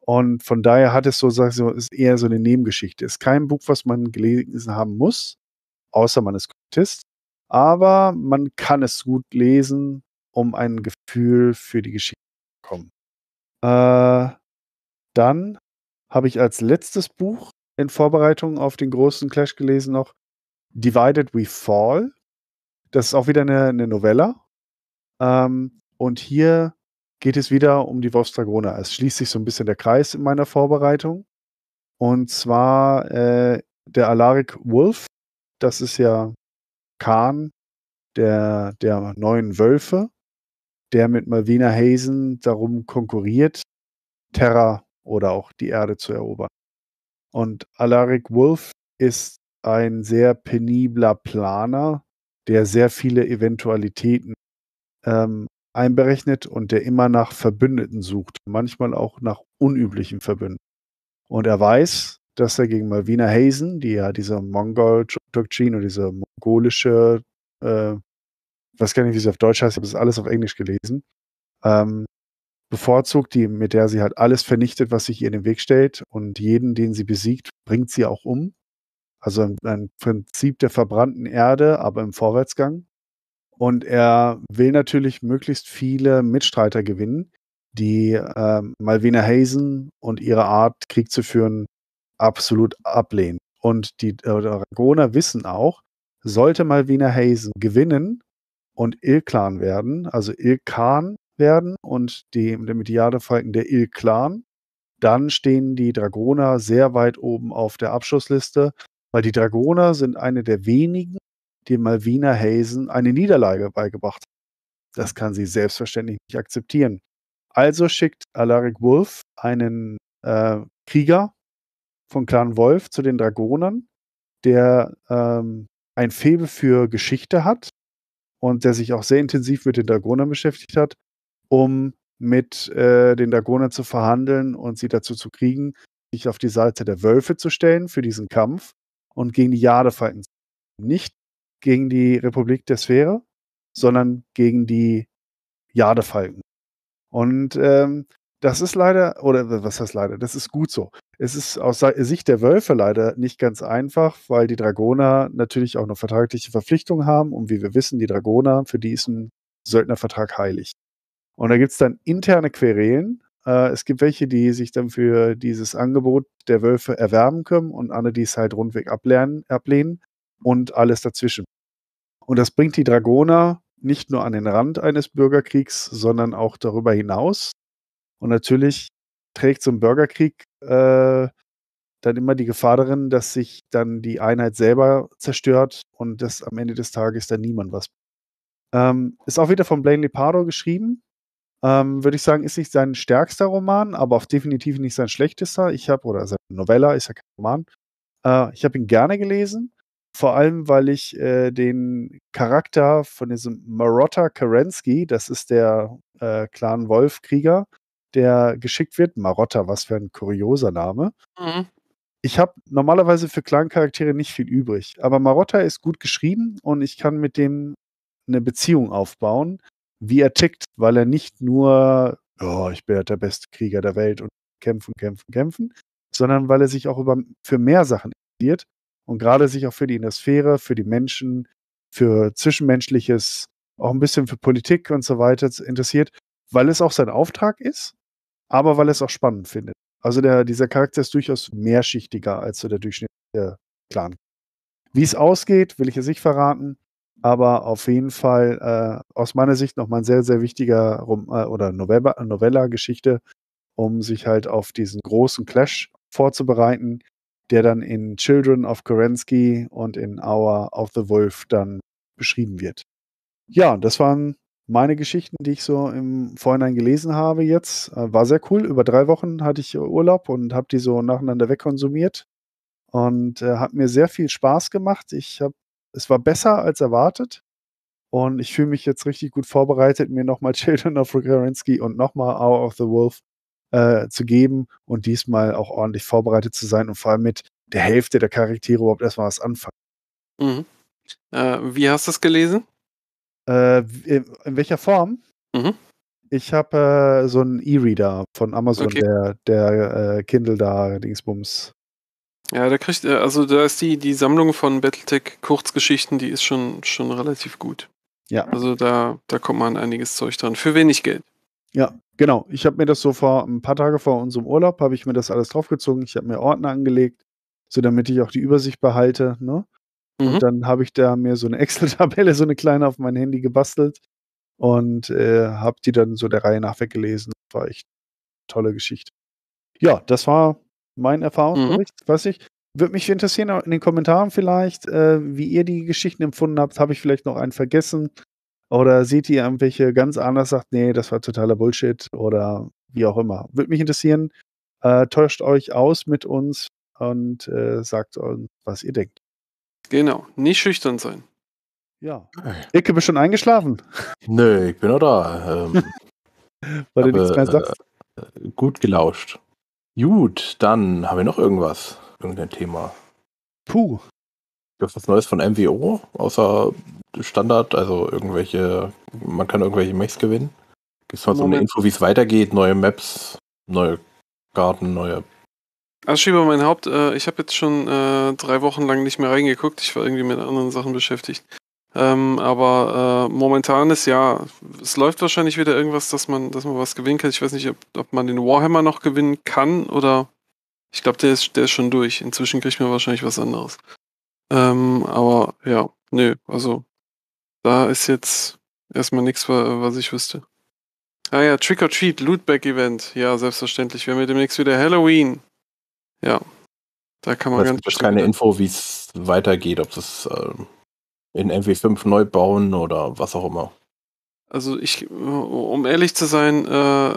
Und von daher hat es so, ist eher so eine Nebengeschichte. Ist kein Buch, was man gelesen haben muss, außer man ist Kultist. Aber man kann es gut lesen, um ein Gefühl für die Geschichte zu bekommen. Äh, dann habe ich als letztes Buch in Vorbereitung auf den großen Clash gelesen noch Divided We Fall. Das ist auch wieder eine, eine Novella. Ähm, und hier geht es wieder um die Wolfsdragona. Es schließt sich so ein bisschen der Kreis in meiner Vorbereitung. Und zwar äh, der Alaric Wolf. Das ist ja Khan, der, der neuen Wölfe, der mit Malvina Hazen darum konkurriert, Terra oder auch die Erde zu erobern. Und Alaric Wolf ist ein sehr penibler Planer, der sehr viele Eventualitäten ähm, einberechnet und der immer nach Verbündeten sucht, manchmal auch nach unüblichen Verbündeten. Und er weiß, dass er gegen Malvina Hazen, die ja diese Mongol-Doktrine oder diese mongolische, äh, was gar nicht, wie sie auf Deutsch heißt, ich habe das alles auf Englisch gelesen, ähm, bevorzugt, die, mit der sie halt alles vernichtet, was sich ihr in den Weg stellt. Und jeden, den sie besiegt, bringt sie auch um. Also ein, ein Prinzip der verbrannten Erde, aber im Vorwärtsgang. Und er will natürlich möglichst viele Mitstreiter gewinnen, die äh, Malvina Hazen und ihre Art, Krieg zu führen, absolut ablehnen. Und die äh, wissen auch, sollte Malvina Hazen gewinnen und Ilklan werden, also Ilkan werden und die, der Mediade-Falken der Il-Clan, dann stehen die Dragoner sehr weit oben auf der Abschussliste, weil die Dragoner sind eine der wenigen, die Malvina Hazen eine Niederlage beigebracht haben. Das kann sie selbstverständlich nicht akzeptieren. Also schickt Alaric Wolf einen äh, Krieger von Clan Wolf zu den Dragonern, der ähm, ein Febe für Geschichte hat und der sich auch sehr intensiv mit den Dragonern beschäftigt hat um mit äh, den Dagonern zu verhandeln und sie dazu zu kriegen, sich auf die Seite der Wölfe zu stellen für diesen Kampf und gegen die Jadefalken. Nicht gegen die Republik der Sphäre, sondern gegen die Jadefalken. Und ähm, das ist leider, oder was heißt leider, das ist gut so. Es ist aus Sicht der Wölfe leider nicht ganz einfach, weil die Dragoner natürlich auch eine vertragliche Verpflichtung haben. Und wie wir wissen, die Dragoner, für die ist ein Söldnervertrag heilig. Und da gibt es dann interne Querelen. Äh, es gibt welche, die sich dann für dieses Angebot der Wölfe erwerben können und andere, die es halt rundweg ablernen, ablehnen und alles dazwischen. Und das bringt die Dragoner nicht nur an den Rand eines Bürgerkriegs, sondern auch darüber hinaus. Und natürlich trägt so ein Bürgerkrieg äh, dann immer die Gefahr darin, dass sich dann die Einheit selber zerstört und dass am Ende des Tages dann niemand was. Ähm, ist auch wieder von Blaine Lepardo geschrieben ähm, würde ich sagen, ist nicht sein stärkster Roman, aber auch definitiv nicht sein schlechtester. Ich habe, oder seine Novella ist ja kein Roman. Äh, ich habe ihn gerne gelesen, vor allem, weil ich äh, den Charakter von diesem Marotta Kerensky, das ist der äh, Clan Wolf-Krieger, der geschickt wird. Marotta, was für ein kurioser Name. Mhm. Ich habe normalerweise für Clan-Charaktere nicht viel übrig, aber Marotta ist gut geschrieben und ich kann mit dem eine Beziehung aufbauen, wie er tickt, weil er nicht nur, oh, ich bin ja der beste Krieger der Welt und kämpfen, kämpfen, kämpfen, sondern weil er sich auch über, für mehr Sachen interessiert und gerade sich auch für die Innersphäre, für die Menschen, für Zwischenmenschliches, auch ein bisschen für Politik und so weiter interessiert, weil es auch sein Auftrag ist, aber weil es auch spannend findet. Also der, dieser Charakter ist durchaus mehrschichtiger als so der durchschnittliche Clan. Wie es ausgeht, will ich es nicht verraten aber auf jeden Fall äh, aus meiner Sicht nochmal ein sehr, sehr wichtiger Rom äh, oder Novella-Geschichte, um sich halt auf diesen großen Clash vorzubereiten, der dann in Children of Kerensky und in Hour of the Wolf dann beschrieben wird. Ja, das waren meine Geschichten, die ich so im Vorhinein gelesen habe jetzt. Äh, war sehr cool. Über drei Wochen hatte ich Urlaub und habe die so nacheinander wegkonsumiert und äh, hat mir sehr viel Spaß gemacht. Ich habe es war besser als erwartet. Und ich fühle mich jetzt richtig gut vorbereitet, mir nochmal Children of Kerensky und nochmal Hour of the Wolf äh, zu geben und diesmal auch ordentlich vorbereitet zu sein und vor allem mit der Hälfte der Charaktere überhaupt erstmal was anfangen. Mhm. Äh, wie hast du es gelesen? Äh, in, in, welcher Form? Mhm. Ich habe äh, so einen E-Reader von Amazon, okay. der, der äh, Kindle da, Dingsbums, ja, da kriegt, äh, also da ist die, die Sammlung von Battletech-Kurzgeschichten, die ist schon, schon relativ gut. Ja. Also da, da kommt man einiges Zeug dran. Für wenig Geld. Ja, genau. Ich habe mir das so vor ein paar Tage vor unserem Urlaub, habe ich mir das alles draufgezogen. Ich habe mir Ordner angelegt, so damit ich auch die Übersicht behalte. Ne? Mhm. Und dann habe ich da mir so eine Excel-Tabelle, so eine kleine auf mein Handy gebastelt und äh, habe die dann so der Reihe nach weggelesen. War echt eine tolle Geschichte. Ja, das war mein mhm. Erfahrungsbericht, mhm. weiß ich. Würde mich interessieren, in den Kommentaren vielleicht, äh, wie ihr die Geschichten empfunden habt. Habe ich vielleicht noch einen vergessen? Oder seht ihr irgendwelche ganz anders, sagt, nee, das war totaler Bullshit oder wie auch immer. Würde mich interessieren. Äh, täuscht euch aus mit uns und äh, sagt uns, was ihr denkt. Genau, nicht schüchtern sein. Ja. Äh. Icke, bist schon eingeschlafen? Nö, ich bin noch da. Ähm, Weil du nichts mehr sagst. Äh, gut gelauscht. Gut, dann haben wir noch irgendwas, irgendein Thema. Puh. Gibt es was Neues von MWO, außer Standard, also irgendwelche, man kann irgendwelche Mechs gewinnen? Gibt es mal so eine Info, wie es weitergeht, neue Maps, neue Garten, neue... Also Schieber, mein Haupt, äh, ich habe jetzt schon äh, drei Wochen lang nicht mehr reingeguckt, ich war irgendwie mit anderen Sachen beschäftigt. Ähm, aber äh, momentan ist ja, es läuft wahrscheinlich wieder irgendwas, dass man, dass man was gewinnen kann. Ich weiß nicht, ob, ob man den Warhammer noch gewinnen kann oder ich glaube, der ist, der ist schon durch. Inzwischen kriegt man wahrscheinlich was anderes. Ähm, aber ja, nö, also da ist jetzt erstmal nichts, was ich wüsste. Ah ja, Trick or Treat, Lootback Event. Ja, selbstverständlich. Wir haben ja demnächst wieder Halloween. Ja, da kann man das ganz. Es gibt keine Info, wie es weitergeht, ob das. Ähm in MW5 neu bauen oder was auch immer. Also ich, um ehrlich zu sein, äh,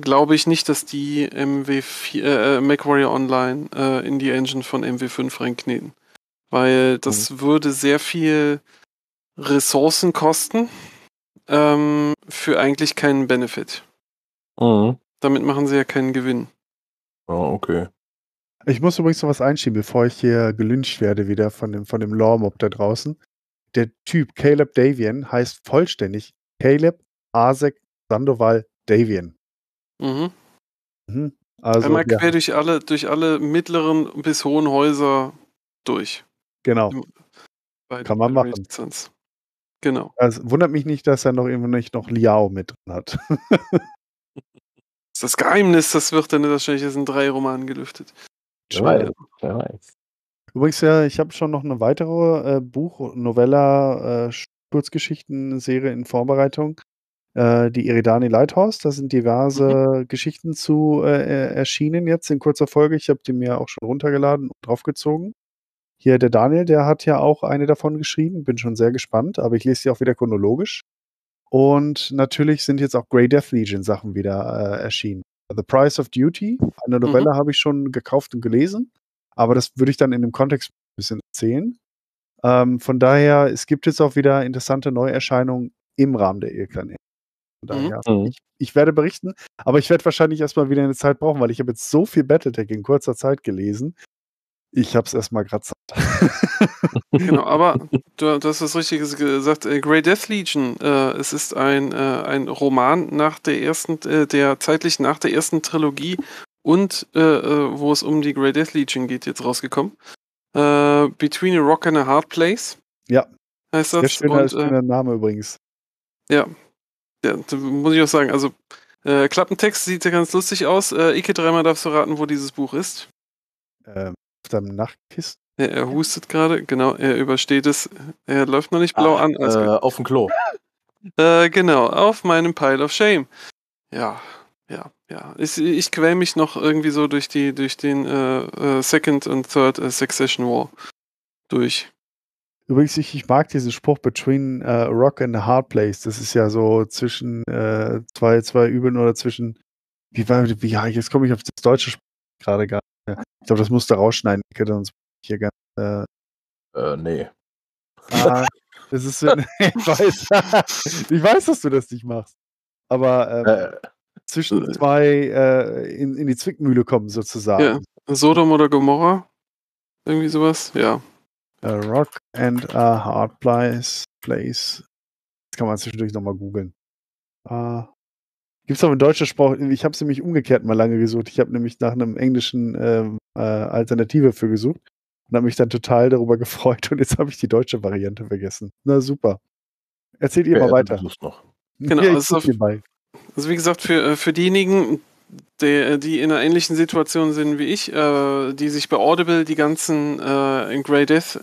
glaube ich nicht, dass die MW4, äh, äh, MacWarrior Online äh, in die Engine von MW5 reinkneten. Weil das mhm. würde sehr viel Ressourcen kosten ähm, für eigentlich keinen Benefit. Mhm. Damit machen sie ja keinen Gewinn. Ah, okay. Ich muss übrigens noch was einschieben, bevor ich hier gelünscht werde wieder von dem, von dem Lormob da draußen. Der Typ Caleb Davian heißt vollständig Caleb Asek Sandoval Davian. Mhm. mhm. Also, Einmal ja. durch alle, durch alle mittleren bis hohen Häuser durch. Genau. Bei Kann man machen. Resistance. Genau. Also wundert mich nicht, dass er noch irgendwo nicht noch Liao mit drin hat. das Geheimnis, das wird dann wahrscheinlich in drei Romanen gelüftet. Schweine. Wer weiß. Übrigens, ja, ich habe schon noch eine weitere äh, Buch-, Novella-, äh, Kurzgeschichten-Serie in Vorbereitung. Äh, die Iridani Lighthouse, da sind diverse mhm. Geschichten zu äh, äh, erschienen jetzt in kurzer Folge. Ich habe die mir auch schon runtergeladen und draufgezogen. Hier der Daniel, der hat ja auch eine davon geschrieben. Bin schon sehr gespannt, aber ich lese sie auch wieder chronologisch. Und natürlich sind jetzt auch Grey Death Legion Sachen wieder äh, erschienen. The Price of Duty. Eine mhm. Novelle mhm. habe ich schon gekauft und gelesen, aber das würde ich dann in dem Kontext ein bisschen erzählen. Ähm, von daher, es gibt jetzt auch wieder interessante Neuerscheinungen im Rahmen der Irrklanet. Mhm. Daher, mhm. ich, ich, werde berichten, aber ich werde wahrscheinlich erstmal wieder eine Zeit brauchen, weil ich habe jetzt so viel Battletech in kurzer Zeit gelesen, ich habe es erstmal gerade gesagt. genau, aber du, du hast was Richtiges gesagt. Äh, Grey Death Legion, äh, es ist ein, äh, ein Roman nach der ersten, äh, der zeitlich nach der ersten Trilogie und äh, äh, wo es um die Grey Death Legion geht, jetzt rausgekommen. Between a Rock and a Hard Place. Ja. Heißt das. Sehr schöner, und, schöner Name übrigens. Ja. ja. Muss ich auch sagen, also Klappentext sieht ja ganz lustig aus. Ike, dreimal darfst du raten, wo dieses Buch ist. Ähm, seinem Nachtkissen? Ja, er hustet gerade, genau, er übersteht es. Er läuft noch nicht blau ah, an. Also äh, auf dem Klo. Äh, genau, auf meinem Pile of Shame. Ja, ja, ja. Ich, ich quäl mich noch irgendwie so durch die, durch den äh, äh Second und Third äh, Succession War durch. Übrigens, ich, ich, mag diesen Spruch between uh, rock and a hard place. Das ist ja so zwischen äh, zwei, zwei Übeln oder zwischen, wie war, wie, ja, jetzt komme ich auf das deutsche Spruch gerade gar ich glaube, das musst du rausschneiden, Nicke, sonst ich hier ganz. Äh, äh nee. Ah, das ist, ich, weiß, ich weiß, dass du das nicht machst. Aber ähm, äh. zwischen äh. zwei äh, in, in die Zwickmühle kommen, sozusagen. Ja. Sodom oder Gomorra? Irgendwie sowas? Ja. A rock and a hard place. place. Das kann man zwischendurch nochmal googeln. Uh, Gibt es auch in deutscher Sprache, ich habe es nämlich umgekehrt mal lange gesucht. Ich habe nämlich nach einem englischen ähm, äh, Alternative für gesucht und habe mich dann total darüber gefreut und jetzt habe ich die deutsche Variante vergessen. Na super. Erzählt ihr ja, mal weiter. noch. Genau, ja, also, also, wie gesagt, für, äh, für diejenigen, die, äh, die, in einer ähnlichen Situation sind wie ich, äh, die sich bei Audible die ganzen äh, in Grey Death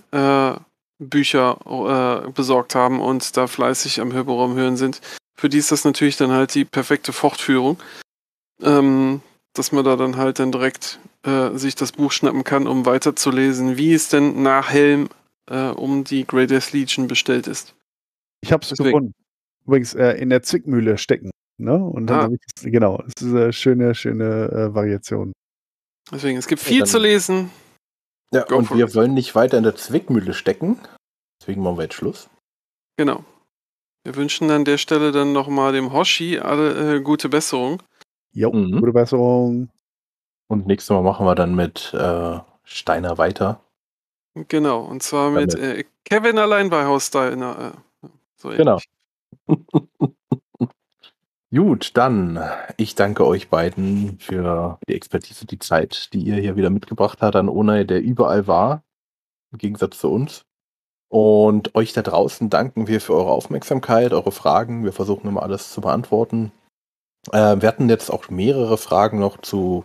Bücher besorgt haben und da fleißig am Hörbuchraum hören sind, für die ist das natürlich dann halt die perfekte Fortführung, ähm, dass man da dann halt dann direkt äh, sich das Buch schnappen kann, um weiterzulesen, wie es denn nach Helm äh, um die Greatest Legion bestellt ist. Ich habe es gefunden. Übrigens äh, in der Zwickmühle stecken. Ne? Und dann ah. ich, genau, es ist eine schöne, schöne äh, Variation. Deswegen, es gibt viel ja, zu lesen. Ja, Go und wir it. wollen nicht weiter in der Zwickmühle stecken. Deswegen machen wir jetzt Schluss. Genau. Wir wünschen an der Stelle dann nochmal dem Hoshi alle äh, gute Besserung. Jo, mhm. gute Besserung. Und nächstes Mal machen wir dann mit äh, Steiner weiter. Genau, und zwar mit äh, Kevin allein bei Haus Steiner. Äh, so genau. Gut, dann ich danke euch beiden für die Expertise, die Zeit, die ihr hier wieder mitgebracht habt an Onai, der überall war, im Gegensatz zu uns. Und euch da draußen danken wir für eure Aufmerksamkeit, eure Fragen. Wir versuchen immer alles zu beantworten. Äh, wir hatten jetzt auch mehrere Fragen noch zu,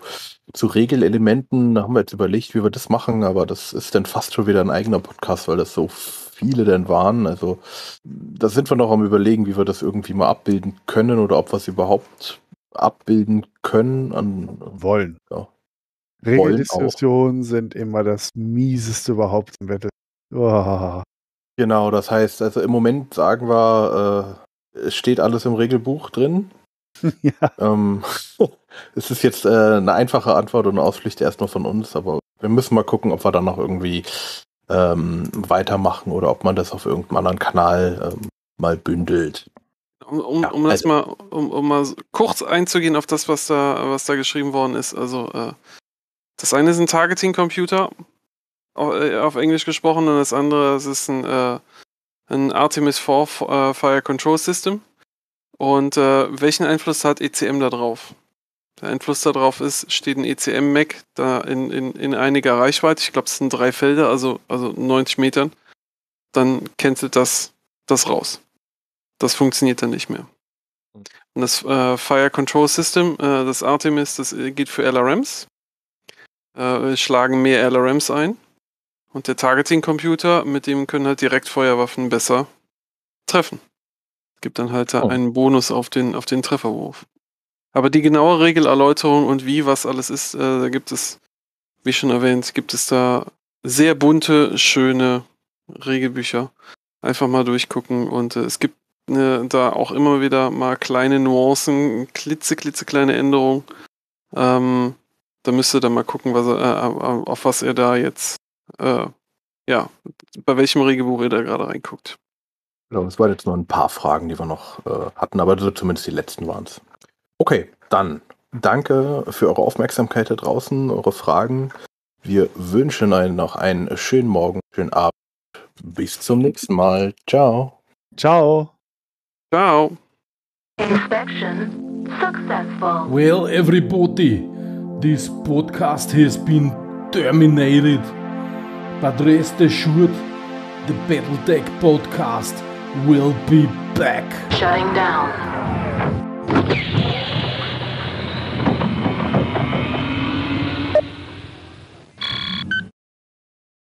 zu Regelelementen. Da haben wir jetzt überlegt, wie wir das machen, aber das ist dann fast schon wieder ein eigener Podcast, weil das so viele denn waren. Also da sind wir noch am Überlegen, wie wir das irgendwie mal abbilden können oder ob wir es überhaupt abbilden können. An, wollen. Ja. Regeldiskussionen sind immer das Mieseste überhaupt im Wettbewerb. Oh. Genau, das heißt, also im Moment sagen wir, äh, es steht alles im Regelbuch drin. ja. Ähm, es ist jetzt äh, eine einfache Antwort und eine Ausflüchte erstmal von uns, aber wir müssen mal gucken, ob wir dann noch irgendwie ähm, weitermachen oder ob man das auf irgendeinem anderen Kanal ähm, mal bündelt. Um, um, ja, um also, mal, um, um, mal kurz einzugehen auf das, was da, was da geschrieben worden ist. Also äh, das eine sind Targeting-Computer, äh, auf Englisch gesprochen und das andere das ist ein, äh, ein Artemis 4 äh, Fire Control System. Und äh, welchen Einfluss hat ECM darauf? Der Einfluss darauf ist, steht ein ECM-Mac da in, in, in einiger Reichweite, ich glaube es sind drei Felder, also, also 90 Metern, dann cancelt das, das raus. Das funktioniert dann nicht mehr. Und das äh, Fire Control System, äh, das Artemis, das geht für LRMs. schlagen mehr LRMs ein und der Targeting-Computer, mit dem können halt direkt Feuerwaffen besser treffen. Gibt dann halt da oh. einen Bonus auf den, auf den Trefferwurf. Aber die genaue Regelerläuterung und wie was alles ist, äh, da gibt es, wie schon erwähnt, gibt es da sehr bunte, schöne Regelbücher. Einfach mal durchgucken und äh, es gibt ne, da auch immer wieder mal kleine Nuancen, klitze, klitze, kleine Änderungen. Ähm, da müsst ihr dann mal gucken, was, äh, äh, auf was ihr da jetzt äh, ja, bei welchem Regelbuch ihr da gerade reinguckt. Genau, es waren jetzt nur ein paar Fragen, die wir noch äh, hatten, aber so zumindest die letzten waren es. Okay, dann danke für eure Aufmerksamkeit da draußen, eure Fragen. Wir wünschen euch noch einen schönen Morgen, schönen Abend. Bis zum nächsten Mal. Ciao. Ciao. Ciao. Inspection successful. Well, everybody, this podcast has been terminated. But rest assured, the Battletech podcast will be back. Shutting down.